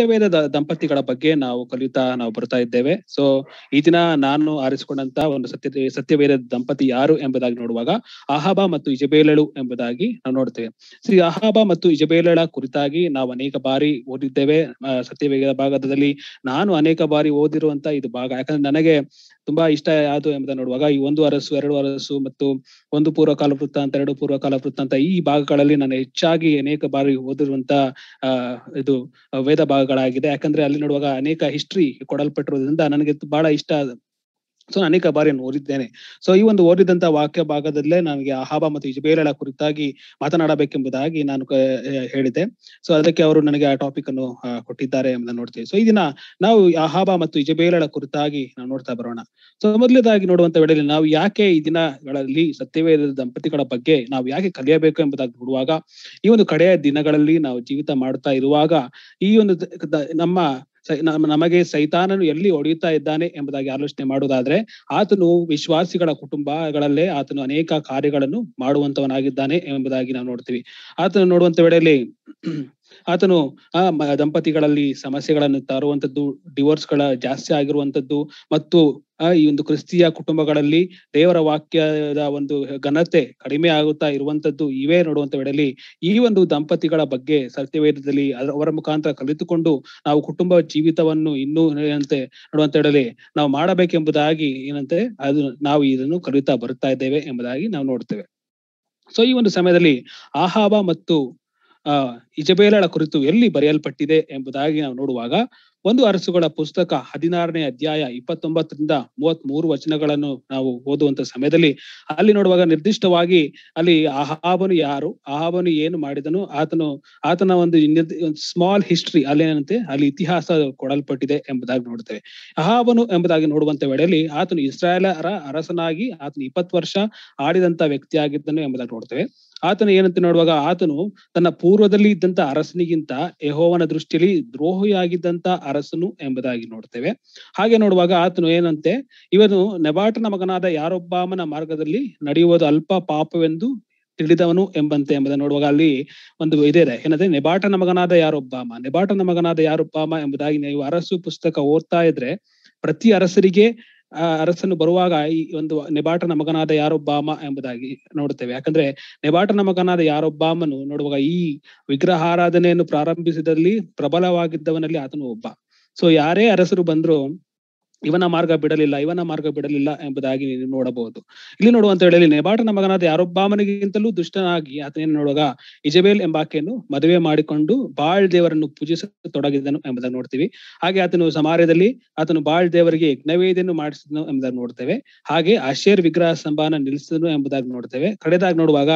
ಸತ್ಯವೇದ ದಂಪತಿಗಳ ಬಗ್ಗೆ ನಾವು ಕಲಿತಾ ನಾವು ಬರ್ತಾ ಇದ್ದೇವೆ ಸೊ ಈ ದಿನ ನಾನು ಆರಿಸಿಕೊಂಡಂತ ಒಂದು ಸತ್ಯ ಸತ್ಯವೇದ ದಂಪತಿ ಯಾರು ಎಂಬುದಾಗಿ ನೋಡುವಾಗ ಅಹಾಬ ಮತ್ತು ಇಜಬೇಲಳು ಎಂಬುದಾಗಿ ನಾವು ನೋಡ್ತೇವೆ ಶ್ರೀ ಅಹಾಬ ಮತ್ತು ಇಜಬೇಲಳ ಕುರಿತಾಗಿ ನಾವು ಅನೇಕ ಬಾರಿ ಓದಿದ್ದೇವೆ ಸತ್ಯವೇದ ಭಾಗದಲ್ಲಿ ನಾನು ಅನೇಕ ಬಾರಿ ಓದಿರುವಂತ ಇದು ಭಾಗ ಯಾಕಂದ್ರೆ ನನಗೆ ತುಂಬಾ ಇಷ್ಟ ಆಯ್ತು ಎಂಬುದನ್ನು ನೋಡುವಾಗ ಈ ಒಂದು ಅರಸು ಎರಡು ಅರಸು ಮತ್ತು ಒಂದು ಪೂರ್ವ ಕಾಲ ವೃತ್ತಾಂತ ಎರಡು ಪೂರ್ವ ಕಾಲ ವೃತ್ತಾಂತ ಈ ಭಾಗಗಳಲ್ಲಿ ನಾನು ಹೆಚ್ಚಾಗಿ ಅನೇಕ ಬಾರಿ ಓದಿರುವಂತ ಇದು ವೇದ ಭಾಗಗಳಾಗಿದೆ ಯಾಕಂದ್ರೆ ಅಲ್ಲಿ ನೋಡುವಾಗ ಅನೇಕ ಹಿಸ್ಟ್ರಿ ಕೊಡಲ್ಪಟ್ಟಿರುವುದರಿಂದ ನನಗೆ ಬಹಳ ಇಷ್ಟ ಸೊ ಅನೇಕ ಬಾರಿ ಓದಿದ್ದೇನೆ ಸೊ ಈ ಒಂದು ಓದಿದಂತ ವಾಕ್ಯ ಭಾಗದಲ್ಲೇ ನನಗೆ ಅಹಾಬ ಮತ್ತು ಇಜಬೇರಳ ಕುರಿತಾಗಿ ಮಾತನಾಡಬೇಕೆಂಬುದಾಗಿ ನಾನು ಹೇಳಿದೆ ಸೊ ಅದಕ್ಕೆ ಅವರು ನನಗೆ ಆ ಟಾಪಿಕ್ ಅನ್ನು ಕೊಟ್ಟಿದ್ದಾರೆ ಎಂಬುದನ್ನು ನೋಡ್ತೇವೆ ಸೊ ಈ ದಿನ ನಾವು ಅಹಾಬ ಮತ್ತು ಇಜಬೇರಳ ಕುರಿತಾಗಿ ನಾವು ನೋಡ್ತಾ ಬರೋಣ ಸೊ ಮೊದಲನೇದಾಗಿ ನೋಡುವಂತ ವೇಳೆಯಲ್ಲಿ ನಾವು ಯಾಕೆ ಈ ದಿನಗಳಲ್ಲಿ ಸತ್ಯವೇದ ದಂಪತಿಗಳ ಬಗ್ಗೆ ನಾವು ಯಾಕೆ ಕಲಿಯಬೇಕು ಎಂಬುದಾಗಿ ನೋಡುವಾಗ ಈ ಒಂದು ಕಡೆಯ ದಿನಗಳಲ್ಲಿ ನಾವು ಜೀವಿತ ಮಾಡ್ತಾ ಇರುವಾಗ ಈ ಒಂದು ನಮ್ಮ ನಮಗೆ ಸೈತಾನನು ಎಲ್ಲಿ ಹೊಡೆಯುತ್ತಾ ಇದ್ದಾನೆ ಎಂಬುದಾಗಿ ಆಲೋಚನೆ ಮಾಡುವುದಾದ್ರೆ ಆತನು ವಿಶ್ವಾಸಿಗಳ ಕುಟುಂಬಗಳಲ್ಲೇ ಆತನು ಅನೇಕ ಕಾರ್ಯಗಳನ್ನು ಮಾಡುವಂತವನಾಗಿದ್ದಾನೆ ಎಂಬುದಾಗಿ ನಾವು ನೋಡ್ತೀವಿ ಆತನು ನೋಡುವಂತ ವೇಳೆಯಲ್ಲಿ ಆತನು ಆ ದಂಪತಿಗಳಲ್ಲಿ ಸಮಸ್ಯೆಗಳನ್ನು ತರುವಂತದ್ದು ಡಿವೋರ್ಸ್ ಗಳ ಜಾಸ್ತಿ ಆಗಿರುವಂತದ್ದು ಮತ್ತು ಆ ಈ ಒಂದು ಕ್ರಿಸ್ತಿಯ ಕುಟುಂಬಗಳಲ್ಲಿ ದೇವರ ವಾಕ್ಯದ ಒಂದು ಘನತೆ ಕಡಿಮೆ ಆಗುತ್ತಾ ಇರುವಂತದ್ದು ಇವೇ ನೋಡುವಂತ ವೇಳೆಯಲ್ಲಿ ಈ ಒಂದು ದಂಪತಿಗಳ ಬಗ್ಗೆ ಸತ್ಯವೇದದಲ್ಲಿ ಅವರ ಮುಖಾಂತರ ಕಲಿತುಕೊಂಡು ನಾವು ಕುಟುಂಬ ಜೀವಿತವನ್ನು ಇನ್ನೂ ಏನಂತೆ ನೋಡುವಂತ ಹೇಳಲಿ ನಾವು ಮಾಡಬೇಕೆಂಬುದಾಗಿ ಏನಂತೆ ಅದು ನಾವು ಇದನ್ನು ಕಲಿತಾ ಬರುತ್ತಾ ಇದ್ದೇವೆ ಎಂಬುದಾಗಿ ನಾವು ನೋಡ್ತೇವೆ ಸೊ ಈ ಒಂದು ಸಮಯದಲ್ಲಿ ಆಹಾಬ ಮತ್ತು ಆ ಇಜಬೇಲಳ ಕುರಿತು ಎಲ್ಲಿ ಬರೆಯಲ್ಪಟ್ಟಿದೆ ಎಂಬುದಾಗಿ ನಾವು ನೋಡುವಾಗ ಒಂದು ಅರಸುಗಳ ಪುಸ್ತಕ ಹದಿನಾರನೇ ಅಧ್ಯಾಯ ಇಪ್ಪತ್ತೊಂಬತ್ತರಿಂದ ಮೂವತ್ ಮೂರು ವಚನಗಳನ್ನು ನಾವು ಓದುವಂತ ಸಮಯದಲ್ಲಿ ಅಲ್ಲಿ ನೋಡುವಾಗ ನಿರ್ದಿಷ್ಟವಾಗಿ ಅಲ್ಲಿ ಅಹಾಬನು ಯಾರು ಅಹಾಬನು ಏನು ಮಾಡಿದನು ಆತನು ಆತನ ಒಂದು ಸ್ಮಾಲ್ ಹಿಸ್ಟ್ರಿ ಏನಂತೆ ಅಲ್ಲಿ ಇತಿಹಾಸ ಕೊಡಲ್ಪಟ್ಟಿದೆ ಎಂಬುದಾಗಿ ನೋಡುತ್ತೇವೆ ಅಹಾಬನು ಎಂಬುದಾಗಿ ನೋಡುವಂತ ವೇಳೆಯಲ್ಲಿ ಆತನು ಇಸ್ರಾಯೇಲರ ಅರಸನಾಗಿ ಆತನು ಇಪ್ಪತ್ತು ವರ್ಷ ಆಡಿದಂತ ವ್ಯಕ್ತಿಯಾಗಿದ್ದನು ಎಂಬುದಾಗಿ ನೋಡ್ತೇವೆ ಆತನು ಏನಂತ ನೋಡುವಾಗ ಆತನು ತನ್ನ ಪೂರ್ವದಲ್ಲಿ ಇದ್ದಂತ ಅರಸನಿಗಿಂತ ಯಹೋವನ ದೃಷ್ಟಿಯಲ್ಲಿ ದ್ರೋಹಿಯಾಗಿದ್ದಂತ ಅರಸನು ಎಂಬುದಾಗಿ ನೋಡ್ತೇವೆ ಹಾಗೆ ನೋಡುವಾಗ ಆತನು ಏನಂತೆ ಇವನು ನೆಬಾಟನ ಮಗನಾದ ಯಾರೊಬ್ಬಾಮನ ಮಾರ್ಗದಲ್ಲಿ ನಡೆಯುವುದು ಅಲ್ಪ ಪಾಪವೆಂದು ತಿಳಿದವನು ಎಂಬಂತೆ ಎಂಬುದನ್ನು ನೋಡುವಾಗ ಅಲ್ಲಿ ಒಂದು ಇದೆ ಏನಂದ್ರೆ ನೆಬಾಟನ ಮಗನಾದ ಯಾರೊಬ್ಬಾಮ ನೆಬಾಟನ ಮಗನಾದ ಯಾರೊಬ್ಬಾಮ ಎಂಬುದಾಗಿ ನೀವು ಅರಸು ಪುಸ್ತಕ ಓದ್ತಾ ಇದ್ರೆ ಪ್ರತಿ ಅರಸರಿಗೆ ಅರಸನು ಬರುವಾಗ ಈ ಒಂದು ನೆಬಾಟನ ಮಗನಾದ ಯಾರೊಬ್ಬಾಮ ಎಂಬುದಾಗಿ ನೋಡುತ್ತೇವೆ ಯಾಕಂದ್ರೆ ನೆಬಾಟನ ಮಗನಾದ ಯಾರೊಬ್ಬಾಮನು ನೋಡುವಾಗ ಈ ವಿಗ್ರಹ ಆರಾಧನೆಯನ್ನು ಪ್ರಾರಂಭಿಸಿದಲ್ಲಿ ಪ್ರಬಲವಾಗಿದ್ದವನಲ್ಲಿ ಆತನು ಒಬ್ಬ ಸೊ ಯಾರೇ ಅರಸರು ಬಂದ್ರು ಇವನ ಮಾರ್ಗ ಬಿಡಲಿಲ್ಲ ಇವನ ಮಾರ್ಗ ಬಿಡಲಿಲ್ಲ ಎಂಬುದಾಗಿ ನೀವು ನೋಡಬಹುದು ಇಲ್ಲಿ ನೋಡುವಂತ ಹೇಳಿ ನೆಬಾಟನ ಮಗನಾದ ಯಾರೊಬ್ಬಾಮನಿಗಿಂತಲೂ ದುಷ್ಟನಾಗಿ ಆತನೇನು ನೋಡುವಾಗ ಇಜಬೇಲ್ ಎಂಬಾಕೆಯನ್ನು ಮದುವೆ ಮಾಡಿಕೊಂಡು ಬಾಳ್ ದೇವರನ್ನು ತೊಡಗಿದನು ಎಂಬುದನ್ನು ನೋಡ್ತೀವಿ ಹಾಗೆ ಆತನು ಸಮಾರ್ಯದಲ್ಲಿ ಆತನು ಬಾಳ್ ದೇವರಿಗೆ ಯಜ್ಞವೇದಿಯನ್ನು ಮಾಡಿಸಿದನು ಎಂಬುದನ್ನು ನೋಡ್ತೇವೆ ಹಾಗೆ ಆಶೇರ್ ವಿಗ್ರಹ ಸ್ತಂಭನ ನಿಲ್ಲಿಸಿದನು ಎಂಬುದಾಗಿ ನೋಡ್ತೇವೆ ಕಡೆದಾಗಿ ನೋಡುವಾಗ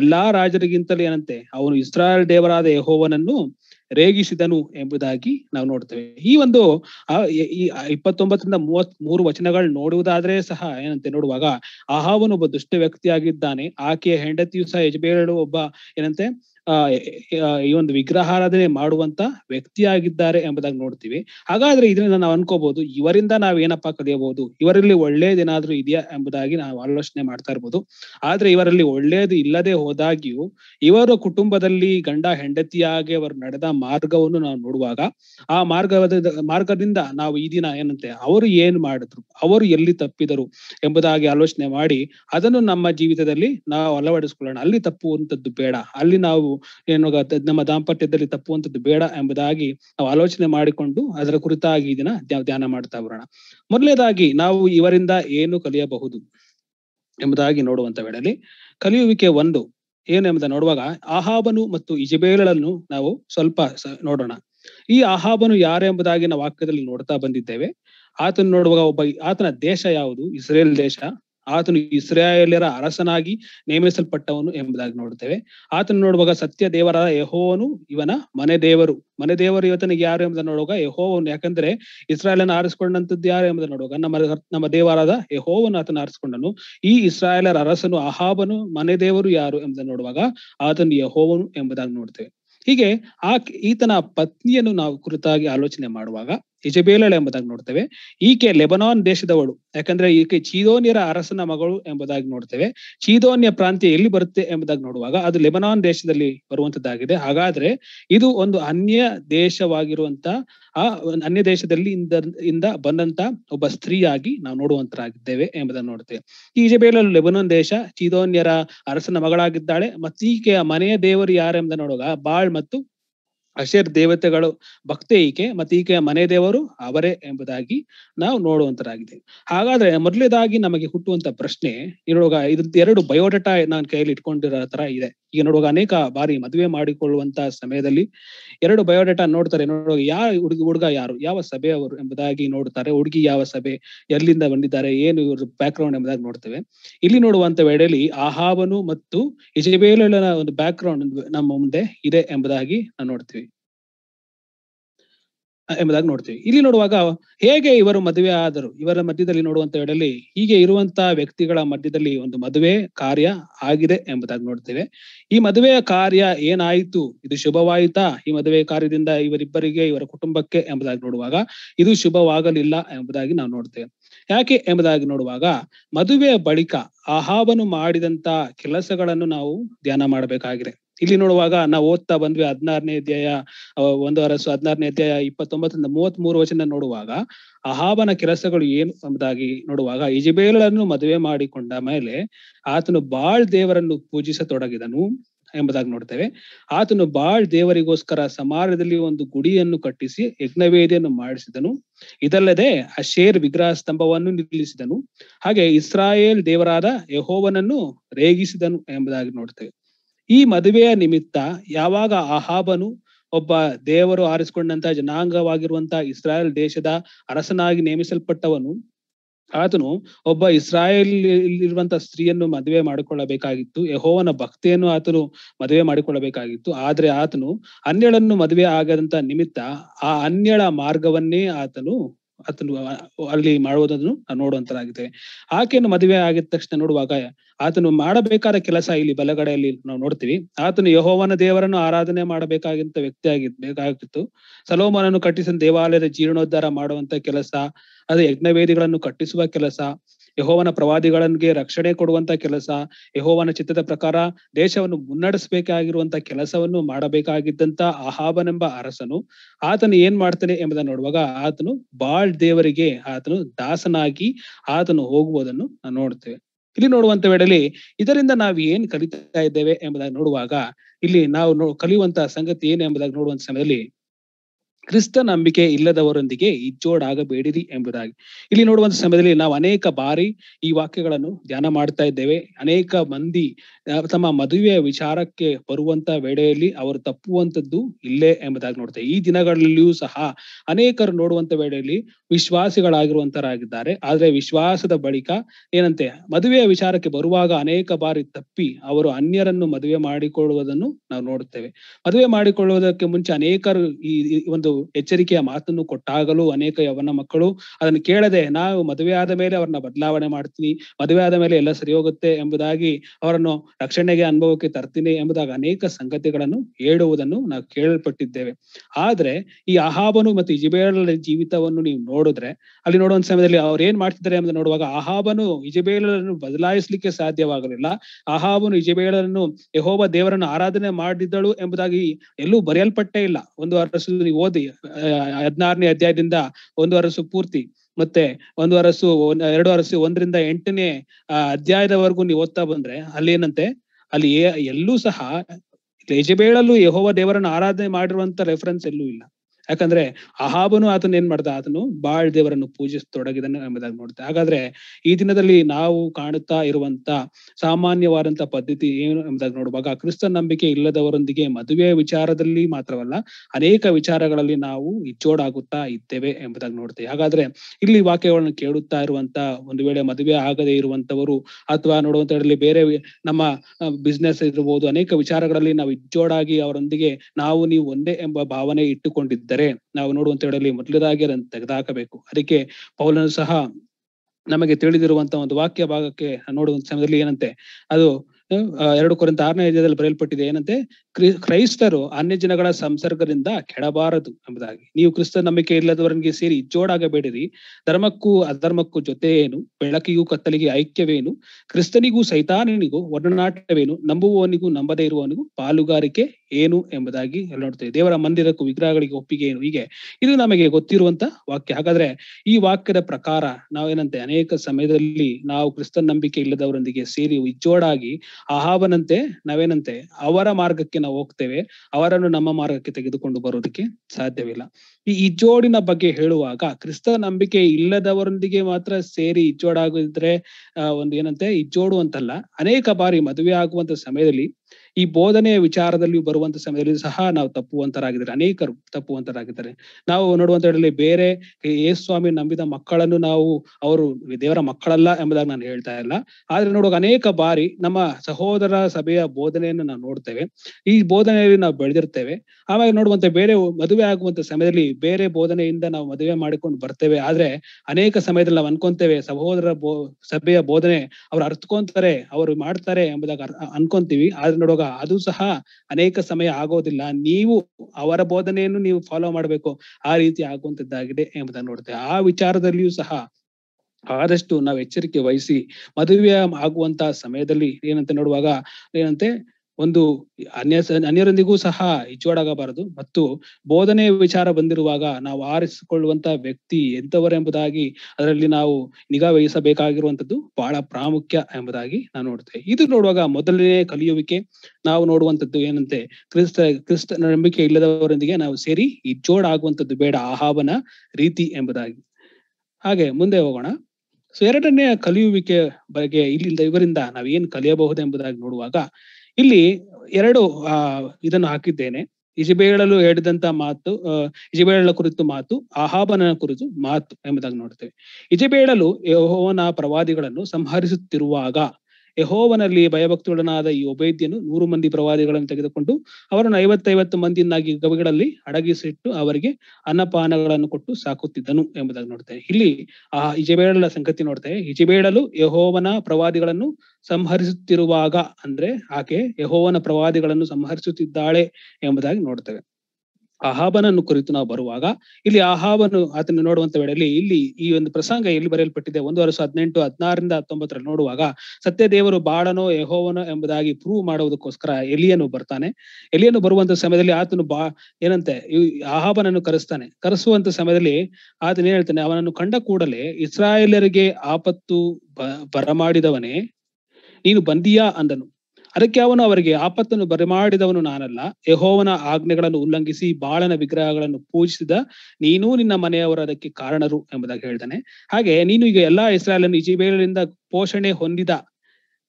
ಎಲ್ಲಾ ರಾಜರಿಗಿಂತಲೂ ಏನಂತೆ ಅವನು ಇಸ್ರಾಯಲ್ ದೇವರಾದ ಯಹೋವನನ್ನು ರೇಗಿಸಿದನು ಎಂಬುದಾಗಿ ನಾವು ನೋಡ್ತೇವೆ ಈ ಒಂದು ಈ ಇಪ್ಪತ್ತೊಂಬತ್ತರಿಂದ ಮೂವತ್ ಮೂರು ವಚನಗಳು ನೋಡುವುದಾದ್ರೆ ಸಹ ಏನಂತೆ ನೋಡುವಾಗ ಅಹಾವನು ಒಬ್ಬ ದುಷ್ಟ ವ್ಯಕ್ತಿಯಾಗಿದ್ದಾನೆ ಆಕೆಯ ಹೆಂಡತಿಯು ಸಹ ಯಜಬೇರಳು ಒಬ್ಬ ಏನಂತೆ ಈ ಒಂದು ವಿಗ್ರಹಾರಾಧನೆ ಮಾಡುವಂತ ವ್ಯಕ್ತಿಯಾಗಿದ್ದಾರೆ ಎಂಬುದಾಗಿ ನೋಡ್ತೀವಿ ಹಾಗಾದ್ರೆ ಇದನ್ನ ನಾವು ಅನ್ಕೋಬಹುದು ಇವರಿಂದ ನಾವು ಏನಪ್ಪಾ ಕಲಿಯಬಹುದು ಇವರಲ್ಲಿ ಒಳ್ಳೇದೇನಾದ್ರೂ ಇದೆಯಾ ಎಂಬುದಾಗಿ ನಾವು ಆಲೋಚನೆ ಮಾಡ್ತಾ ಇರ್ಬೋದು ಆದ್ರೆ ಇವರಲ್ಲಿ ಒಳ್ಳೇದು ಇಲ್ಲದೆ ಹೋದಾಗಿಯೂ ಇವರ ಕುಟುಂಬದಲ್ಲಿ ಗಂಡ ಹೆಂಡತಿಯಾಗಿ ಅವರು ನಡೆದ ಮಾರ್ಗವನ್ನು ನಾವು ನೋಡುವಾಗ ಆ ಮಾರ್ಗದ ಮಾರ್ಗದಿಂದ ನಾವು ಈ ದಿನ ಏನಂತೆ ಅವರು ಏನ್ ಮಾಡಿದ್ರು ಅವರು ಎಲ್ಲಿ ತಪ್ಪಿದರು ಎಂಬುದಾಗಿ ಆಲೋಚನೆ ಮಾಡಿ ಅದನ್ನು ನಮ್ಮ ಜೀವಿತದಲ್ಲಿ ನಾವು ಅಳವಡಿಸ್ಕೊಳ್ಳೋಣ ಅಲ್ಲಿ ತಪ್ಪುವಂಥದ್ದು ಬೇಡ ಅಲ್ಲಿ ನಾವು ಏನು ನಮ್ಮ ದಾಂಪತ್ಯದಲ್ಲಿ ತಪ್ಪುವಂಥದ್ದು ಬೇಡ ಎಂಬುದಾಗಿ ನಾವು ಆಲೋಚನೆ ಮಾಡಿಕೊಂಡು ಅದರ ಕುರಿತಾಗಿ ದಿನ ಧ್ಯಾನ ಮಾಡ್ತಾ ಬರೋಣ ಮೊದಲನೇದಾಗಿ ನಾವು ಇವರಿಂದ ಏನು ಕಲಿಯಬಹುದು ಎಂಬುದಾಗಿ ನೋಡುವಂತ ವೇಳೆಯಲ್ಲಿ ಕಲಿಯುವಿಕೆ ಒಂದು ಏನು ಎಂಬುದ ನೋಡುವಾಗ ಆಹಾಬನು ಮತ್ತು ಇಜಬೇಲನ್ನು ನಾವು ಸ್ವಲ್ಪ ನೋಡೋಣ ಈ ಆಹಾಬನು ಯಾರೆಂಬುದಾಗಿ ನಾವು ವಾಕ್ಯದಲ್ಲಿ ನೋಡ್ತಾ ಬಂದಿದ್ದೇವೆ ಆತನ ನೋಡುವಾಗ ಒಬ್ಬ ಆತನ ದೇಶ ಯಾವುದು ಇಸ್ರೇಲ್ ದೇಶ ಆತನು ಇಸ್ರಾಯೇಲರ ಅರಸನಾಗಿ ನೇಮಿಸಲ್ಪಟ್ಟವನು ಎಂಬುದಾಗಿ ನೋಡ್ತೇವೆ ಆತನು ನೋಡುವಾಗ ಸತ್ಯ ದೇವರ ಯಹೋವನು ಇವನ ಮನೆ ದೇವರು ಮನೆ ದೇವರು ಇವತನಿಗೆ ಯಾರು ಎಂಬುದನ್ನು ನೋಡುವಾಗ ಯಹೋವನು ಯಾಕಂದ್ರೆ ಇಸ್ರಾಯೇಲನ್ನು ಆರಿಸಿಕೊಂಡಂತದ್ದು ಯಾರು ಎಂಬುದನ್ನು ನೋಡುವಾಗ ನಮ್ಮ ನಮ್ಮ ದೇವರಾದ ಯಹೋವನ್ನು ಆತನ ಆರಿಸಿಕೊಂಡನು ಈ ಇಸ್ರಾಯೇಲರ ಅರಸನು ಅಹಾಬನು ಮನೆ ದೇವರು ಯಾರು ಎಂಬುದನ್ನು ನೋಡುವಾಗ ಆತನು ಯಹೋವನು ಎಂಬುದಾಗಿ ನೋಡ್ತೇವೆ ಹೀಗೆ ಆ ಈತನ ಪತ್ನಿಯನ್ನು ನಾವು ಕುರಿತಾಗಿ ಆಲೋಚನೆ ಮಾಡುವಾಗ ಇಜಬೇಲಳು ಎಂಬುದಾಗಿ ನೋಡ್ತೇವೆ ಈಕೆ ಲೆಬನಾನ್ ದೇಶದವಳು ಯಾಕಂದ್ರೆ ಈಕೆ ಚೀದೋನ್ಯರ ಅರಸನ ಮಗಳು ಎಂಬುದಾಗಿ ನೋಡ್ತೇವೆ ಚೀದೋನ್ಯ ಪ್ರಾಂತ್ಯ ಎಲ್ಲಿ ಬರುತ್ತೆ ಎಂಬುದಾಗಿ ನೋಡುವಾಗ ಅದು ಲೆಬನಾನ್ ದೇಶದಲ್ಲಿ ಬರುವಂತದ್ದಾಗಿದೆ ಹಾಗಾದ್ರೆ ಇದು ಒಂದು ಅನ್ಯ ದೇಶವಾಗಿರುವಂತ ಆ ಅನ್ಯ ದೇಶದಲ್ಲಿ ಇಂದ ಇಂದ ಬಂದಂತ ಒಬ್ಬ ಸ್ತ್ರೀಯಾಗಿ ನಾವು ನೋಡುವಂತರಾಗಿದ್ದೇವೆ ಎಂಬುದನ್ನು ನೋಡ್ತೇವೆ ಈಜಬೇಲಲು ಲೆಬನಾನ್ ದೇಶ ಚೀದೋನ್ಯರ ಅರಸನ ಮಗಳಾಗಿದ್ದಾಳೆ ಮತ್ತೀಕೆಯ ಮನೆಯ ದೇವರು ಎಂಬುದನ್ನು ನೋಡುವಾಗ ಬಾಳ್ ಮತ್ತು ಅಶೇರ್ ದೇವತೆಗಳು ಭಕ್ತೆ ಈಕೆ ಮತ್ತೆ ಈಕೆಯ ಮನೆ ದೇವರು ಅವರೇ ಎಂಬುದಾಗಿ ನಾವು ನೋಡುವಂತರಾಗಿದೆ ಹಾಗಾದ್ರೆ ಮೊದಲೇದಾಗಿ ನಮಗೆ ಹುಟ್ಟುವಂತ ಪ್ರಶ್ನೆ ನೋಡುವಾಗ ಇದ್ರದ್ದು ಎರಡು ಬಯೋಡೇಟಾ ನಾನು ಕೈಯಲ್ಲಿ ಇಟ್ಕೊಂಡಿರೋ ತರ ಇದೆ ಈಗ ನೋಡುವಾಗ ಅನೇಕ ಬಾರಿ ಮದುವೆ ಮಾಡಿಕೊಳ್ಳುವಂತ ಸಮಯದಲ್ಲಿ ಎರಡು ಬಯೋಡೇಟಾ ನೋಡ್ತಾರೆ ನೋಡುವಾಗ ಯಾವ ಹುಡುಗಿ ಹುಡುಗ ಯಾರು ಯಾವ ಸಭೆ ಅವರು ಎಂಬುದಾಗಿ ನೋಡ್ತಾರೆ ಹುಡುಗಿ ಯಾವ ಸಭೆ ಎಲ್ಲಿಂದ ಬಂದಿದ್ದಾರೆ ಏನು ಇವ್ರ ಬ್ಯಾಕ್ ಗ್ರೌಂಡ್ ಎಂಬುದಾಗಿ ನೋಡ್ತೇವೆ ಇಲ್ಲಿ ನೋಡುವಂತ ವೇಳೆಯಲ್ಲಿ ಆಹಾವನು ಮತ್ತು ಇಜಬೇಲನ ಒಂದು ಬ್ಯಾಕ್ ಗ್ರೌಂಡ್ ನಮ್ಮ ಮುಂದೆ ಇದೆ ಎಂಬುದಾಗಿ ನಾವು ನೋಡ್ತೀವಿ ಎಂಬುದಾಗಿ ನೋಡ್ತೀವಿ ಇಲ್ಲಿ ನೋಡುವಾಗ ಹೇಗೆ ಇವರು ಮದುವೆ ಆದರು ಇವರ ಮಧ್ಯದಲ್ಲಿ ನೋಡುವಂತ ವೇಳೆಯಲ್ಲಿ ಹೀಗೆ ಇರುವಂತಹ ವ್ಯಕ್ತಿಗಳ ಮಧ್ಯದಲ್ಲಿ ಒಂದು ಮದುವೆ ಕಾರ್ಯ ಆಗಿದೆ ಎಂಬುದಾಗಿ ನೋಡ್ತೇವೆ ಈ ಮದುವೆಯ ಕಾರ್ಯ ಏನಾಯಿತು ಇದು ಶುಭವಾಯಿತಾ ಈ ಮದುವೆ ಕಾರ್ಯದಿಂದ ಇವರಿಬ್ಬರಿಗೆ ಇವರ ಕುಟುಂಬಕ್ಕೆ ಎಂಬುದಾಗಿ ನೋಡುವಾಗ ಇದು ಶುಭವಾಗಲಿಲ್ಲ ಎಂಬುದಾಗಿ ನಾವು ನೋಡ್ತೇವೆ ಯಾಕೆ ಎಂಬುದಾಗಿ ನೋಡುವಾಗ ಮದುವೆಯ ಬಳಿಕ ಆಹಾವನ್ನು ಮಾಡಿದಂತ ಕೆಲಸಗಳನ್ನು ನಾವು ಧ್ಯಾನ ಮಾಡಬೇಕಾಗಿದೆ ಇಲ್ಲಿ ನೋಡುವಾಗ ನಾವು ಓದ್ತಾ ಬಂದ್ವಿ ಹದಿನಾರನೇ ಅಧ್ಯಾಯ ಒಂದು ಅರಸು ಹದಿನಾರನೇ ಅಧ್ಯಾಯ ಇಪ್ಪತ್ತೊಂಬತ್ತರಿಂದ ಮೂವತ್ತ್ ಮೂರು ವಚನ ನೋಡುವಾಗ ಅಹಾಬನ ಕೆಲಸಗಳು ಏನು ಎಂಬುದಾಗಿ ನೋಡುವಾಗ ಇಜಬೇಲನ್ನು ಮದುವೆ ಮಾಡಿಕೊಂಡ ಮೇಲೆ ಆತನು ಬಾಳ್ ದೇವರನ್ನು ಪೂಜಿಸತೊಡಗಿದನು ಎಂಬುದಾಗಿ ನೋಡ್ತೇವೆ ಆತನು ಬಾಳ್ ದೇವರಿಗೋಸ್ಕರ ಸಮಾರದಲ್ಲಿ ಒಂದು ಗುಡಿಯನ್ನು ಕಟ್ಟಿಸಿ ಯಜ್ಞವೇದಿಯನ್ನು ಮಾಡಿಸಿದನು ಇದಲ್ಲದೆ ಅಶೇರ್ ವಿಗ್ರಹ ಸ್ತಂಭವನ್ನು ನಿಲ್ಲಿಸಿದನು ಹಾಗೆ ಇಸ್ರಾಯೇಲ್ ದೇವರಾದ ಯಹೋವನನ್ನು ರೇಗಿಸಿದನು ಎಂಬುದಾಗಿ ನೋಡ್ತೇವೆ ಈ ಮದುವೆಯ ನಿಮಿತ್ತ ಯಾವಾಗ ಅಹಾಬನು ಒಬ್ಬ ದೇವರು ಆರಿಸಿಕೊಂಡಂತ ಜನಾಂಗವಾಗಿರುವಂತಹ ಇಸ್ರಾಯೇಲ್ ದೇಶದ ಅರಸನಾಗಿ ನೇಮಿಸಲ್ಪಟ್ಟವನು ಆತನು ಒಬ್ಬ ಇಸ್ರಾಯೇಲ್ ಇರುವಂತ ಸ್ತ್ರೀಯನ್ನು ಮದುವೆ ಮಾಡಿಕೊಳ್ಳಬೇಕಾಗಿತ್ತು ಯಹೋವನ ಭಕ್ತಿಯನ್ನು ಆತನು ಮದುವೆ ಮಾಡಿಕೊಳ್ಳಬೇಕಾಗಿತ್ತು ಆದ್ರೆ ಆತನು ಅನ್ಯಳನ್ನು ಮದುವೆ ಆಗದಂತ ನಿಮಿತ್ತ ಆ ಅನ್ಯಳ ಮಾರ್ಗವನ್ನೇ ಆತನು ಆತನು ಅಲ್ಲಿ ಮಾಡುವುದನ್ನು ನೋಡುವಂತರಾಗಿದ್ದೇವೆ ಆಕೆಯನ್ನು ಮದುವೆ ಆಗಿದ ತಕ್ಷಣ ನೋಡುವಾಗ ಆತನು ಮಾಡಬೇಕಾದ ಕೆಲಸ ಇಲ್ಲಿ ಬಲಗಡೆಯಲ್ಲಿ ನಾವು ನೋಡ್ತೀವಿ ಆತನು ಯಹೋವನ ದೇವರನ್ನು ಆರಾಧನೆ ಮಾಡಬೇಕಾಗಿಂತ ವ್ಯಕ್ತಿ ಆಗಿ ಬೇಕಾಗಿತ್ತು ಸಲೋಮನನ್ನು ಕಟ್ಟಿಸಿದ ದೇವಾಲಯದ ಜೀರ್ಣೋದ್ಧಾರ ಮಾಡುವಂತ ಕೆಲಸ ಅದೇ ಯಜ್ಞವೇದಿಗಳನ್ನು ಕಟ್ಟಿಸುವ ಕೆಲಸ ಯಹೋವನ ಪ್ರವಾದಿಗಳಿಗೆ ರಕ್ಷಣೆ ಕೊಡುವಂತ ಕೆಲಸ ಯಹೋವನ ಚಿತ್ತದ ಪ್ರಕಾರ ದೇಶವನ್ನು ಮುನ್ನಡೆಸಬೇಕಾಗಿರುವಂತ ಕೆಲಸವನ್ನು ಮಾಡಬೇಕಾಗಿದ್ದಂತ ಅಹಾಬನೆಂಬ ಅರಸನು ಆತನು ಏನ್ ಮಾಡ್ತಾನೆ ಎಂಬುದನ್ನು ನೋಡುವಾಗ ಆತನು ಬಾಳ್ ದೇವರಿಗೆ ಆತನು ದಾಸನಾಗಿ ಆತನು ಹೋಗುವುದನ್ನು ನಾವು ನೋಡ್ತೇವೆ ಇಲ್ಲಿ ನೋಡುವಂತ ವೇಳೆಯಲ್ಲಿ ಇದರಿಂದ ನಾವು ಏನ್ ಕಲಿತಾ ಇದ್ದೇವೆ ಎಂಬುದಾಗಿ ನೋಡುವಾಗ ಇಲ್ಲಿ ನಾವು ಕಲಿಯುವಂತಹ ಸಂಗತಿ ಏನು ಎಂಬುದಾಗಿ ನೋಡುವಂತ ಸಮಯದಲ್ಲಿ ಕ್ರಿಸ್ತ ನಂಬಿಕೆ ಇಲ್ಲದವರೊಂದಿಗೆ ಇಜ್ಜೋಡಾಗಬೇಡಿರಿ ಎಂಬುದಾಗಿ ಇಲ್ಲಿ ನೋಡುವಂತ ಸಮಯದಲ್ಲಿ ನಾವು ಅನೇಕ ಬಾರಿ ಈ ವಾಕ್ಯಗಳನ್ನು ಧ್ಯಾನ ಮಾಡ್ತಾ ಇದ್ದೇವೆ ಅನೇಕ ಮಂದಿ ತಮ್ಮ ಮದುವೆಯ ವಿಚಾರಕ್ಕೆ ಬರುವಂತ ವೇಳೆಯಲ್ಲಿ ಅವರು ತಪ್ಪುವಂತದ್ದು ಇಲ್ಲೇ ಎಂಬುದಾಗಿ ನೋಡ್ತೇವೆ ಈ ದಿನಗಳಲ್ಲಿಯೂ ಸಹ ಅನೇಕರು ನೋಡುವಂತ ವೇಳೆಯಲ್ಲಿ ವಿಶ್ವಾಸಿಗಳಾಗಿರುವಂತರಾಗಿದ್ದಾರೆ ಆದ್ರೆ ವಿಶ್ವಾಸದ ಬಳಿಕ ಏನಂತೆ ಮದುವೆಯ ವಿಚಾರಕ್ಕೆ ಬರುವಾಗ ಅನೇಕ ಬಾರಿ ತಪ್ಪಿ ಅವರು ಅನ್ಯರನ್ನು ಮದುವೆ ಮಾಡಿಕೊಳ್ಳುವುದನ್ನು ನಾವು ನೋಡುತ್ತೇವೆ ಮದುವೆ ಮಾಡಿಕೊಳ್ಳುವುದಕ್ಕೆ ಮುಂಚೆ ಅನೇಕರು ಈ ಒಂದು ಎಚ್ಚರಿಕೆಯ ಮಾತನ್ನು ಕೊಟ್ಟಾಗಲೂ ಅನೇಕ ಯವನ ಮಕ್ಕಳು ಅದನ್ನು ಕೇಳದೆ ನಾವು ಮದುವೆ ಆದ ಮೇಲೆ ಅವರನ್ನ ಬದಲಾವಣೆ ಮಾಡ್ತೀನಿ ಮದುವೆ ಆದ ಮೇಲೆ ಎಲ್ಲ ಸರಿ ಹೋಗುತ್ತೆ ಎಂಬುದಾಗಿ ಅವರನ್ನು ರಕ್ಷಣೆಗೆ ಅನುಭವಕ್ಕೆ ತರ್ತೀನಿ ಎಂಬುದಾಗಿ ಅನೇಕ ಸಂಗತಿಗಳನ್ನು ಹೇಳುವುದನ್ನು ನಾವು ಕೇಳಲ್ಪಟ್ಟಿದ್ದೇವೆ ಆದ್ರೆ ಈ ಅಹಾಬನು ಮತ್ತು ಇಜಬೇಲರ ಜೀವಿತವನ್ನು ನೀವು ನೋಡಿದ್ರೆ ಅಲ್ಲಿ ನೋಡುವ ಸಮಯದಲ್ಲಿ ಅವ್ರು ಏನ್ ಮಾಡ್ತಿದ್ದಾರೆ ಎಂಬುದನ್ನು ನೋಡುವಾಗ ಅಹಾಬನು ಇಜಬೇಲರನ್ನು ಬದಲಾಯಿಸಲಿಕ್ಕೆ ಸಾಧ್ಯವಾಗಲಿಲ್ಲ ಅಹಾಬನು ಇಜಬೇಲರನ್ನು ಯಹೋಬ ದೇವರನ್ನು ಆರಾಧನೆ ಮಾಡಿದ್ದಳು ಎಂಬುದಾಗಿ ಎಲ್ಲೂ ಬರೆಯಲ್ಪಟ್ಟೇ ಇಲ್ಲ ಒಂದು ಅರಸು ನೀವು ಓದಿ ಹದಿನಾರನೇ ಅಧ್ಯಾಯದಿಂದ ಒಂದು ವರಸು ಪೂರ್ತಿ ಮತ್ತೆ ಒಂದು ವರಸು ಎರಡು ವರಸು ಒಂದರಿಂದ ಎಂಟನೇ ಅಧ್ಯಾಯದವರೆಗೂ ನೀವು ಓದ್ತಾ ಬಂದ್ರೆ ಅಲ್ಲಿ ಏನಂತೆ ಅಲ್ಲಿ ಎಲ್ಲೂ ಸಹ ಎಜಬೇಳಲ್ಲೂ ಯಹೋವ ದೇವರನ್ನು ಆರಾಧನೆ ಮಾಡಿರುವಂತ ರೆಫರೆನ್ಸ್ ಎಲ್ಲೂ ಇಲ್ಲ ಯಾಕಂದ್ರೆ ಅಹಾಬನು ಆತನ ಏನ್ ಮಾಡ್ದ ಆತನು ಬಾಳ್ ದೇವರನ್ನು ತೊಡಗಿದನ್ನ ಎಂಬುದಾಗಿ ನೋಡ್ತೆ ಹಾಗಾದ್ರೆ ಈ ದಿನದಲ್ಲಿ ನಾವು ಕಾಣುತ್ತಾ ಇರುವಂತ ಸಾಮಾನ್ಯವಾದಂತ ಪದ್ಧತಿ ಏನು ಎಂಬುದಾಗಿ ನೋಡುವಾಗ ಕ್ರಿಸ್ತ ನಂಬಿಕೆ ಇಲ್ಲದವರೊಂದಿಗೆ ಮದುವೆ ವಿಚಾರದಲ್ಲಿ ಮಾತ್ರವಲ್ಲ ಅನೇಕ ವಿಚಾರಗಳಲ್ಲಿ ನಾವು ಇಜ್ಜೋಡಾಗುತ್ತಾ ಇದ್ದೇವೆ ಎಂಬುದಾಗಿ ನೋಡ್ತೇವೆ ಹಾಗಾದ್ರೆ ಇಲ್ಲಿ ವಾಕ್ಯಗಳನ್ನು ಕೇಳುತ್ತಾ ಇರುವಂತ ಒಂದು ವೇಳೆ ಮದುವೆ ಆಗದೇ ಇರುವಂತವರು ಅಥವಾ ನೋಡುವಂತ ಬೇರೆ ನಮ್ಮ ಬಿಸ್ನೆಸ್ ಇರಬಹುದು ಅನೇಕ ವಿಚಾರಗಳಲ್ಲಿ ನಾವು ಇಜ್ಜೋಡಾಗಿ ಅವರೊಂದಿಗೆ ನಾವು ನೀವು ಒಂದೇ ಎಂಬ ಭಾವನೆ ಇಟ್ಟುಕೊಂಡಿದ್ದ ಇದ್ದರೆ ನಾವು ನೋಡುವಂತ ಹೇಳಲಿ ಮೊದಲದಾಗಿ ಅದನ್ನು ತೆಗೆದುಹಾಕಬೇಕು ಅದಕ್ಕೆ ಪೌಲನು ಸಹ ನಮಗೆ ತಿಳಿದಿರುವಂತಹ ಒಂದು ವಾಕ್ಯ ಭಾಗಕ್ಕೆ ನೋಡುವಂತ ಸಮಯದಲ್ಲಿ ಏನಂತೆ ಅದು ಎರಡು ಕುರಿತ ಆರನೇ ಅಧ್ಯಾಯದಲ್ಲಿ ಬರೆಯಲ್ಪಟ್ಟಿದೆ ಏನಂತೆ ಕ್ರೈಸ್ತರು ಅನ್ಯ ಜನಗಳ ಸಂಸರ್ಗದಿಂದ ಕೆಡಬಾರದು ಎಂಬುದಾಗಿ ನೀವು ಕ್ರಿಸ್ತ ನಂಬಿಕೆ ಇಲ್ಲದವರಿಗೆ ಸೇರಿ ಜೋಡಾಗಬೇಡಿರಿ ಧರ್ಮಕ್ಕೂ ಅಧರ್ಮಕ್ಕೂ ಜೊತೆ ಏನು ಬೆಳಕಿಗೂ ಕತ್ತಲಿಗೆ ಐಕ್ಯವೇನು ಕ್ರಿಸ್ತನಿಗೂ ಸೈತಾನನಿಗೂ ಒಡನಾಟವೇನು ನಂಬುವವನಿಗೂ ನಂಬದೇ ಇರುವವನಿಗೂ ಪಾಲುಗಾರಿಕೆ ಏನು ಎಂಬುದಾಗಿ ನೋಡ್ತೇವೆ ದೇವರ ಮಂದಿರಕ್ಕೂ ವಿಗ್ರಹಗಳಿಗೆ ಒಪ್ಪಿಗೆ ಏನು ಹೀಗೆ ಇದು ನಮಗೆ ಗೊತ್ತಿರುವಂತ ವಾಕ್ಯ ಹಾಗಾದ್ರೆ ಈ ವಾಕ್ಯದ ಪ್ರಕಾರ ನಾವೇನಂತೆ ಅನೇಕ ಸಮಯದಲ್ಲಿ ನಾವು ಕ್ರಿಸ್ತನ್ ನಂಬಿಕೆ ಇಲ್ಲದವರೊಂದಿಗೆ ಸೇರಿ ಇಜ್ಜೋಡಾಗಿ ಅಹಾವನಂತೆ ನಾವೇನಂತೆ ಅವರ ಮಾರ್ಗಕ್ಕೆ ನಾವು ಹೋಗ್ತೇವೆ ಅವರನ್ನು ನಮ್ಮ ಮಾರ್ಗಕ್ಕೆ ತೆಗೆದುಕೊಂಡು ಬರೋದಕ್ಕೆ ಸಾಧ್ಯವಿಲ್ಲ ಈ ಇಜ್ಜೋಡಿನ ಬಗ್ಗೆ ಹೇಳುವಾಗ ಕ್ರಿಸ್ತ ನಂಬಿಕೆ ಇಲ್ಲದವರೊಂದಿಗೆ ಮಾತ್ರ ಸೇರಿ ಇಜ್ಜೋಡಾಗಿದ್ರೆ ಆ ಒಂದು ಏನಂತೆ ಇಜ್ಜೋಡು ಅಂತಲ್ಲ ಅನೇಕ ಬಾರಿ ಮದುವೆ ಆಗುವಂತ ಸಮಯದಲ್ಲಿ ಈ ಬೋಧನೆಯ ವಿಚಾರದಲ್ಲಿ ಬರುವಂತ ಸಮಯದಲ್ಲಿ ಸಹ ನಾವು ತಪ್ಪುವಂತರಾಗಿದ್ದಾರೆ ಅನೇಕರು ತಪ್ಪುವಂತರಾಗಿದ್ದಾರೆ ನಾವು ನೋಡುವಂತ ಹೇಳಿ ಬೇರೆ ಸ್ವಾಮಿ ನಂಬಿದ ಮಕ್ಕಳನ್ನು ನಾವು ಅವರು ದೇವರ ಮಕ್ಕಳಲ್ಲ ಎಂಬುದಾಗಿ ನಾನು ಹೇಳ್ತಾ ಇಲ್ಲ ಆದ್ರೆ ನೋಡುವಾಗ ಅನೇಕ ಬಾರಿ ನಮ್ಮ ಸಹೋದರ ಸಭೆಯ ಬೋಧನೆಯನ್ನು ನಾವು ನೋಡ್ತೇವೆ ಈ ಬೋಧನೆಯಲ್ಲಿ ನಾವು ಬೆಳೆದಿರ್ತೇವೆ ಆಮೇಲೆ ನೋಡುವಂತ ಬೇರೆ ಮದುವೆ ಆಗುವಂತ ಸಮಯದಲ್ಲಿ ಬೇರೆ ಬೋಧನೆಯಿಂದ ನಾವು ಮದುವೆ ಮಾಡಿಕೊಂಡು ಬರ್ತೇವೆ ಆದ್ರೆ ಅನೇಕ ಸಮಯದಲ್ಲಿ ನಾವು ಅನ್ಕೊಂತೇವೆ ಸಹೋದರ ಬೋ ಸಭೆಯ ಬೋಧನೆ ಅವ್ರು ಅರ್ಥಕೊಂತಾರೆ ಅವರು ಮಾಡ್ತಾರೆ ಎಂಬುದಾಗಿ ಅನ್ಕೊಂತೀವಿ ಆದ್ರೆ ನೋಡುವಾಗ ಅದು ಸಹ ಅನೇಕ ಸಮಯ ಆಗೋದಿಲ್ಲ ನೀವು ಅವರ ಬೋಧನೆಯನ್ನು ನೀವು ಫಾಲೋ ಮಾಡಬೇಕು ಆ ರೀತಿ ಆಗುವಂತದ್ದಾಗಿದೆ ಎಂಬುದನ್ನು ನೋಡ್ತೇವೆ ಆ ವಿಚಾರದಲ್ಲಿಯೂ ಸಹ ಆದಷ್ಟು ನಾವು ಎಚ್ಚರಿಕೆ ವಹಿಸಿ ಮದುವೆ ಆಗುವಂತ ಸಮಯದಲ್ಲಿ ಏನಂತ ನೋಡುವಾಗ ಏನಂತೆ ಒಂದು ಅನ್ಯ ಅನ್ಯರೊಂದಿಗೂ ಸಹ ಇಜೋಡಾಗಬಾರದು ಮತ್ತು ಬೋಧನೆ ವಿಚಾರ ಬಂದಿರುವಾಗ ನಾವು ಆರಿಸಿಕೊಳ್ಳುವಂತ ವ್ಯಕ್ತಿ ಎಂತವರೆಂಬುದಾಗಿ ಅದರಲ್ಲಿ ನಾವು ನಿಗಾ ವಹಿಸಬೇಕಾಗಿರುವಂತದ್ದು ಬಹಳ ಪ್ರಾಮುಖ್ಯ ಎಂಬುದಾಗಿ ನಾವು ನೋಡ್ತೇವೆ ಇದು ನೋಡುವಾಗ ಮೊದಲನೇ ಕಲಿಯುವಿಕೆ ನಾವು ನೋಡುವಂತದ್ದು ಏನಂತೆ ಕ್ರಿಸ್ತ ಕ್ರಿಸ್ತ ನಂಬಿಕೆ ಇಲ್ಲದವರೊಂದಿಗೆ ನಾವು ಸೇರಿ ಆಗುವಂತದ್ದು ಬೇಡ ಆಹಾವನ ರೀತಿ ಎಂಬುದಾಗಿ ಹಾಗೆ ಮುಂದೆ ಹೋಗೋಣ ಸೊ ಎರಡನೇ ಕಲಿಯುವಿಕೆ ಬಗ್ಗೆ ಇಲ್ಲಿಂದ ಇವರಿಂದ ನಾವೇನ್ ಕಲಿಯಬಹುದು ಎಂಬುದಾಗಿ ನೋಡುವಾಗ ಇಲ್ಲಿ ಎರಡು ಆ ಇದನ್ನು ಹಾಕಿದ್ದೇನೆ ಇಜಿಬೇಳಲು ಹೇಳಿದಂತ ಮಾತು ಇಜಿಬೇಳಲ ಕುರಿತು ಮಾತು ಆಹಾಬನ ಕುರಿತು ಮಾತು ಎಂಬುದಾಗಿ ನೋಡ್ತೇವೆ ಇಜಿಬೇಳಲು ಯಹೋವನ ಪ್ರವಾದಿಗಳನ್ನು ಸಂಹರಿಸುತ್ತಿರುವಾಗ ಯಹೋವನಲ್ಲಿ ಭಯಭಕ್ತುಡನಾದ ಈ ಒಬೇದ್ಯನು ನೂರು ಮಂದಿ ಪ್ರವಾದಿಗಳನ್ನು ತೆಗೆದುಕೊಂಡು ಅವರನ್ನು ಐವತ್ತೈವತ್ತು ಮಂದಿಯನ್ನಾಗಿ ಗವಿಗಳಲ್ಲಿ ಅಡಗಿಸಿಟ್ಟು ಅವರಿಗೆ ಅನ್ನಪಾನಗಳನ್ನು ಕೊಟ್ಟು ಸಾಕುತ್ತಿದ್ದನು ಎಂಬುದಾಗಿ ನೋಡ್ತೇವೆ ಇಲ್ಲಿ ಆ ಇಜಬೇಡಲ ಸಂಗತಿ ನೋಡ್ತೇವೆ ಇಜಬೇಡಲು ಯಹೋವನ ಪ್ರವಾದಿಗಳನ್ನು ಸಂಹರಿಸುತ್ತಿರುವಾಗ ಅಂದ್ರೆ ಆಕೆ ಯಹೋವನ ಪ್ರವಾದಿಗಳನ್ನು ಸಂಹರಿಸುತ್ತಿದ್ದಾಳೆ ಎಂಬುದಾಗಿ ನೋಡ್ತೇವೆ ಅಹಾಬನನ್ನು ಕುರಿತು ನಾವು ಬರುವಾಗ ಇಲ್ಲಿ ಅಹಾಬನು ಆತನ ನೋಡುವಂತ ವೇಳೆಯಲ್ಲಿ ಇಲ್ಲಿ ಈ ಒಂದು ಪ್ರಸಂಗ ಎಲ್ಲಿ ಬರೆಯಲ್ಪಟ್ಟಿದೆ ಒಂದು ವರ್ಷ ಹದಿನೆಂಟು ಹದಿನಾರರಿಂದ ಹತ್ತೊಂಬತ್ತರಲ್ಲಿ ನೋಡುವಾಗ ಸತ್ಯದೇವರು ಬಾಳನೋ ಯಹೋವನೋ ಎಂಬುದಾಗಿ ಪ್ರೂವ್ ಮಾಡುವುದಕ್ಕೋಸ್ಕರ ಎಲಿಯನು ಬರ್ತಾನೆ ಎಲಿಯನು ಬರುವಂತ ಸಮಯದಲ್ಲಿ ಆತನು ಬಾ ಏನಂತೆ ಅಹಾಬನನ್ನು ಕರೆಸ್ತಾನೆ ಕರೆಸುವಂತ ಸಮಯದಲ್ಲಿ ಆತನ ಏನ್ ಹೇಳ್ತಾನೆ ಅವನನ್ನು ಕಂಡ ಕೂಡಲೇ ಇಸ್ರಾಯೇಲರಿಗೆ ಆಪತ್ತು ಬರಮಾಡಿದವನೇ ನೀನು ಬಂದಿಯಾ ಅಂದನು ಅದಕ್ಕೆ ಅವನು ಅವರಿಗೆ ಆಪತ್ತನ್ನು ಬರಮಾಡಿದವನು ನಾನಲ್ಲ ಯಹೋವನ ಆಜ್ಞೆಗಳನ್ನು ಉಲ್ಲಂಘಿಸಿ ಬಾಳನ ವಿಗ್ರಹಗಳನ್ನು ಪೂಜಿಸಿದ ನೀನು ನಿನ್ನ ಮನೆಯವರು ಅದಕ್ಕೆ ಕಾರಣರು ಎಂಬುದಾಗಿ ಹೇಳ್ತಾನೆ ಹಾಗೆ ನೀನು ಈಗ ಎಲ್ಲಾ ಇಸ್ರಾಯೇಲನ್ನು ಇಜಿಬೇಲರಿಂದ ಪೋಷಣೆ ಹೊಂದಿದ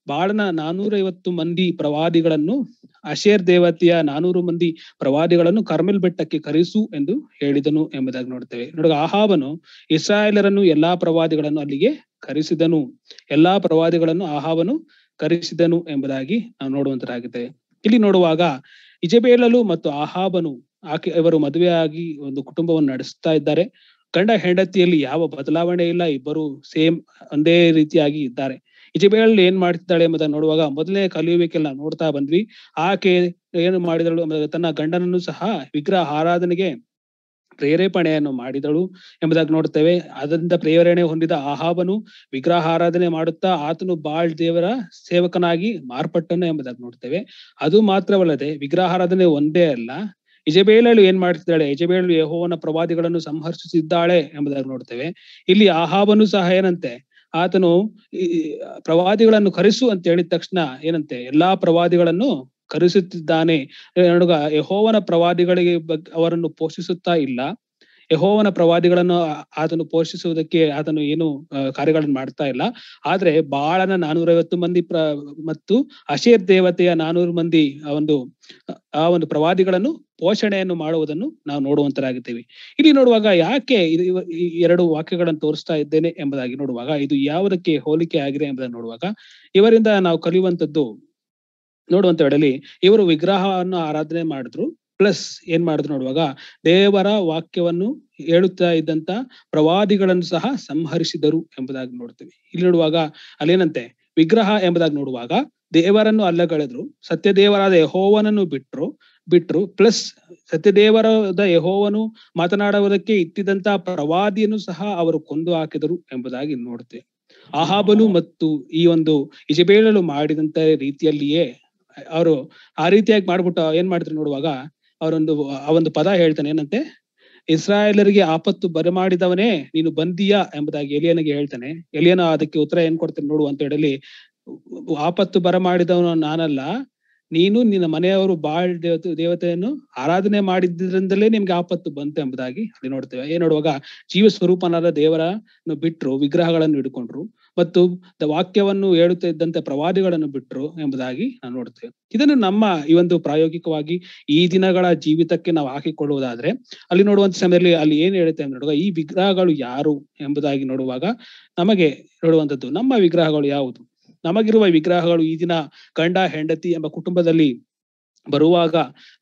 ಬಾಳನ ನಾನೂರೈವತ್ತು ಮಂದಿ ಪ್ರವಾದಿಗಳನ್ನು ಅಶೇರ್ ದೇವತೆಯ ನಾನೂರು ಮಂದಿ ಪ್ರವಾದಿಗಳನ್ನು ಕರ್ಮೆಲ್ ಬೆಟ್ಟಕ್ಕೆ ಕರೆಸು ಎಂದು ಹೇಳಿದನು ಎಂಬುದಾಗಿ ನೋಡ್ತೇವೆ ನೋಡ ಆಹಾವನು ಇಸ್ರಾಯೇಲರನ್ನು ಎಲ್ಲಾ ಪ್ರವಾದಿಗಳನ್ನು ಅಲ್ಲಿಗೆ ಕರೆಸಿದನು ಎಲ್ಲಾ ಪ್ರವಾದಿಗಳನ್ನು ಆಹಾವನು ಕರೆಸಿದನು ಎಂಬುದಾಗಿ ನಾವು ನೋಡುವಂತಾಗಿದೆ ಇಲ್ಲಿ ನೋಡುವಾಗ ಇಜಬೇಲಲು ಮತ್ತು ಆಹಾಬನು ಆಕೆ ಇವರು ಮದುವೆಯಾಗಿ ಒಂದು ಕುಟುಂಬವನ್ನು ನಡೆಸ್ತಾ ಇದ್ದಾರೆ ಗಂಡ ಹೆಂಡತಿಯಲ್ಲಿ ಯಾವ ಬದಲಾವಣೆ ಇಲ್ಲ ಇಬ್ಬರು ಸೇಮ್ ಒಂದೇ ರೀತಿಯಾಗಿ ಇದ್ದಾರೆ ಇಜಬೇಲ್ ಏನ್ ಮಾಡ್ತಿದ್ದಾಳೆ ಎಂಬುದನ್ನು ನೋಡುವಾಗ ಮೊದಲೇ ಕಲಿಯುವಿಕೆಲ್ಲ ನೋಡ್ತಾ ಬಂದ್ವಿ ಆಕೆ ಏನು ಮಾಡಿದಳು ತನ್ನ ಗಂಡನನ್ನು ಸಹ ವಿಗ್ರಹ ಆರಾಧನೆಗೆ ಪ್ರೇರೇಪಣೆಯನ್ನು ಮಾಡಿದಳು ಎಂಬುದಾಗಿ ನೋಡ್ತೇವೆ ಅದರಿಂದ ಪ್ರೇರಣೆ ಹೊಂದಿದ ಆಹಾಬನು ಆರಾಧನೆ ಮಾಡುತ್ತಾ ಆತನು ಬಾಳ್ ದೇವರ ಸೇವಕನಾಗಿ ಮಾರ್ಪಟ್ಟನು ಎಂಬುದಾಗಿ ನೋಡ್ತೇವೆ ಅದು ಮಾತ್ರವಲ್ಲದೆ ವಿಗ್ರಹ ಆರಾಧನೆ ಒಂದೇ ಅಲ್ಲ ಯಜಬೇಳಲು ಏನ್ ಮಾಡ್ತಿದ್ದಾಳೆ ಇಜಬೇಳು ಯಹೋವನ ಪ್ರವಾದಿಗಳನ್ನು ಸಂಹರ್ಷಿಸಿದ್ದಾಳೆ ಎಂಬುದಾಗಿ ನೋಡ್ತೇವೆ ಇಲ್ಲಿ ಆಹಾಬನು ಸಹ ಏನಂತೆ ಆತನು ಪ್ರವಾದಿಗಳನ್ನು ಕರೆಸು ಅಂತ ಹೇಳಿದ ತಕ್ಷಣ ಏನಂತೆ ಎಲ್ಲಾ ಪ್ರವಾದಿಗಳನ್ನು ಕರೆಸುತ್ತಿದ್ದಾನೆ ಯಹೋವನ ಪ್ರವಾದಿಗಳಿಗೆ ಅವರನ್ನು ಪೋಷಿಸುತ್ತಾ ಇಲ್ಲ ಯಹೋವನ ಪ್ರವಾದಿಗಳನ್ನು ಆತನು ಪೋಷಿಸುವುದಕ್ಕೆ ಆತನು ಏನು ಕಾರ್ಯಗಳನ್ನು ಮಾಡ್ತಾ ಇಲ್ಲ ಆದ್ರೆ ಬಾಳನ ನಾನೂರೈವತ್ತು ಮಂದಿ ಪ್ರ ಮತ್ತು ಅಶೇರ್ ದೇವತೆಯ ನಾನೂರು ಮಂದಿ ಒಂದು ಆ ಒಂದು ಪ್ರವಾದಿಗಳನ್ನು ಪೋಷಣೆಯನ್ನು ಮಾಡುವುದನ್ನು ನಾವು ನೋಡುವಂತರಾಗಿದ್ದೇವೆ ಇಲ್ಲಿ ನೋಡುವಾಗ ಯಾಕೆ ಈ ಎರಡು ವಾಕ್ಯಗಳನ್ನು ತೋರಿಸ್ತಾ ಇದ್ದೇನೆ ಎಂಬುದಾಗಿ ನೋಡುವಾಗ ಇದು ಯಾವುದಕ್ಕೆ ಹೋಲಿಕೆ ಆಗಿದೆ ಎಂಬುದನ್ನು ನೋಡುವಾಗ ಇವರಿಂದ ನಾವು ಕಲಿಯುವಂತದ್ದು ನೋಡುವಂತ ವೇಳೆಯಲ್ಲಿ ಇವರು ವಿಗ್ರಹವನ್ನು ಆರಾಧನೆ ಮಾಡಿದ್ರು ಪ್ಲಸ್ ಏನ್ ಮಾಡಿದ್ರು ನೋಡುವಾಗ ದೇವರ ವಾಕ್ಯವನ್ನು ಹೇಳುತ್ತಾ ಇದ್ದಂತ ಪ್ರವಾದಿಗಳನ್ನು ಸಹ ಸಂಹರಿಸಿದರು ಎಂಬುದಾಗಿ ನೋಡ್ತೀವಿ ಇಲ್ಲಿ ನೋಡುವಾಗ ಅಲ್ಲೇನಂತೆ ವಿಗ್ರಹ ಎಂಬುದಾಗಿ ನೋಡುವಾಗ ದೇವರನ್ನು ಅಲ್ಲಗಳೆದ್ರು ಸತ್ಯದೇವರಾದ ಯಹೋವನನ್ನು ಬಿಟ್ರು ಬಿಟ್ರು ಪ್ಲಸ್ ಸತ್ಯದೇವರಾದ ಯಹೋವನು ಮಾತನಾಡುವುದಕ್ಕೆ ಇತ್ತಿದಂತ ಪ್ರವಾದಿಯನ್ನು ಸಹ ಅವರು ಕೊಂದು ಹಾಕಿದರು ಎಂಬುದಾಗಿ ನೋಡ್ತೇವೆ ಆಹಾಬನು ಮತ್ತು ಈ ಒಂದು ಇಜಬೇಳಲು ಮಾಡಿದಂತ ರೀತಿಯಲ್ಲಿಯೇ ಅವರು ಆ ರೀತಿಯಾಗಿ ಮಾಡ್ಬಿಟ್ಟು ಏನ್ ಮಾಡಿದ್ರು ನೋಡುವಾಗ ಅವರೊಂದು ಆ ಒಂದು ಪದ ಹೇಳ್ತಾನೆ ಏನಂತೆ ಇಸ್ರಾಯೇಲರಿಗೆ ಆಪತ್ತು ಬರಮಾಡಿದವನೇ ನೀನು ಬಂದೀಯಾ ಎಂಬುದಾಗಿ ಎಲಿಯನಿಗೆ ಹೇಳ್ತಾನೆ ಎಲಿಯನ ಅದಕ್ಕೆ ಉತ್ತರ ಏನ್ ಕೊಡ್ತಾನೆ ನೋಡು ಅಂತ ಹೇಳಿ ಆಪತ್ತು ಬರಮಾಡಿದವನು ನಾನಲ್ಲ ನೀನು ನಿನ್ನ ಮನೆಯವರು ಬಾಳ್ ದೇವತೆ ದೇವತೆಯನ್ನು ಆರಾಧನೆ ಮಾಡಿದ್ರಿಂದಲೇ ನಿಮ್ಗೆ ಆಪತ್ತು ಬಂತು ಎಂಬುದಾಗಿ ಅಲ್ಲಿ ನೋಡ್ತೇವೆ ಏನ್ ನೋಡುವಾಗ ಜೀವ ಸ್ವರೂಪನಾದ ದೇವರನ್ನು ಬಿಟ್ರು ವಿಗ್ರಹಗಳನ್ನು ಹಿಡ್ಕೊಂಡ್ರು ಮತ್ತು ವಾಕ್ಯವನ್ನು ಹೇಳುತ್ತಿದ್ದಂತೆ ಇದ್ದಂತೆ ಪ್ರವಾದಿಗಳನ್ನು ಬಿಟ್ಟರು ಎಂಬುದಾಗಿ ನಾವು ನೋಡ್ತೇವೆ ಇದನ್ನು ನಮ್ಮ ಈ ಒಂದು ಪ್ರಾಯೋಗಿಕವಾಗಿ ಈ ದಿನಗಳ ಜೀವಿತಕ್ಕೆ ನಾವು ಹಾಕಿಕೊಳ್ಳುವುದಾದ್ರೆ ಅಲ್ಲಿ ನೋಡುವಂತ ಸಮಯದಲ್ಲಿ ಅಲ್ಲಿ ಏನ್ ಹೇಳುತ್ತೆ ಅಂತ ನೋಡುವಾಗ ಈ ವಿಗ್ರಹಗಳು ಯಾರು ಎಂಬುದಾಗಿ ನೋಡುವಾಗ ನಮಗೆ ನೋಡುವಂಥದ್ದು ನಮ್ಮ ವಿಗ್ರಹಗಳು ಯಾವುದು ನಮಗಿರುವ ವಿಗ್ರಹಗಳು ಈ ದಿನ ಗಂಡ ಹೆಂಡತಿ ಎಂಬ ಕುಟುಂಬದಲ್ಲಿ ಬರುವಾಗ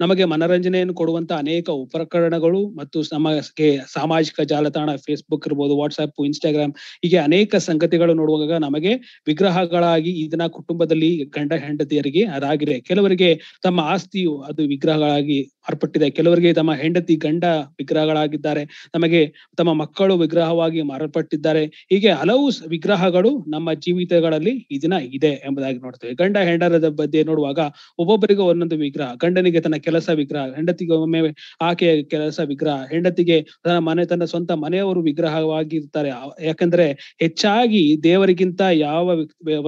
ನಮಗೆ ಮನರಂಜನೆಯನ್ನು ಕೊಡುವಂತ ಅನೇಕ ಉಪಕರಣಗಳು ಮತ್ತು ನಮಗೆ ಸಾಮಾಜಿಕ ಜಾಲತಾಣ ಫೇಸ್ಬುಕ್ ಇರ್ಬೋದು ವಾಟ್ಸ್ಆಪ್ ಇನ್ಸ್ಟಾಗ್ರಾಮ್ ಹೀಗೆ ಅನೇಕ ಸಂಗತಿಗಳು ನೋಡುವಾಗ ನಮಗೆ ವಿಗ್ರಹಗಳಾಗಿ ಇದನ್ನ ಕುಟುಂಬದಲ್ಲಿ ಗಂಡ ಹೆಂಡತಿಯರಿಗೆ ಅದಾಗಿದೆ ಕೆಲವರಿಗೆ ತಮ್ಮ ಆಸ್ತಿಯು ಅದು ವಿಗ್ರಹಗಳಾಗಿ ಮಾರ್ಪಟ್ಟಿದೆ ಕೆಲವರಿಗೆ ತಮ್ಮ ಹೆಂಡತಿ ಗಂಡ ವಿಗ್ರಹಗಳಾಗಿದ್ದಾರೆ ನಮಗೆ ತಮ್ಮ ಮಕ್ಕಳು ವಿಗ್ರಹವಾಗಿ ಮಾರ್ಪಟ್ಟಿದ್ದಾರೆ ಹೀಗೆ ಹಲವು ವಿಗ್ರಹಗಳು ನಮ್ಮ ಜೀವಿತಗಳಲ್ಲಿ ಇದನ್ನ ಇದೆ ಎಂಬುದಾಗಿ ನೋಡ್ತೇವೆ ಗಂಡ ಹೆಂಡರದ ಬಗ್ಗೆ ನೋಡುವಾಗ ಒಬ್ಬೊಬ್ಬರಿಗೆ ಒಂದೊಂದು ವಿಗ್ರಹ ಗಂಡನಿಗೆ ತನ್ನ ಕೆಲಸ ವಿಗ್ರಹ ಹೆಂಡತಿಗೆ ಒಮ್ಮೆ ಆಕೆಯ ಕೆಲಸ ವಿಗ್ರಹ ಹೆಂಡತಿಗೆ ತನ್ನ ಮನೆ ತನ್ನ ಸ್ವಂತ ಮನೆಯವರು ವಿಗ್ರಹವಾಗಿರ್ತಾರೆ ಯಾಕಂದ್ರೆ ಹೆಚ್ಚಾಗಿ ದೇವರಿಗಿಂತ ಯಾವ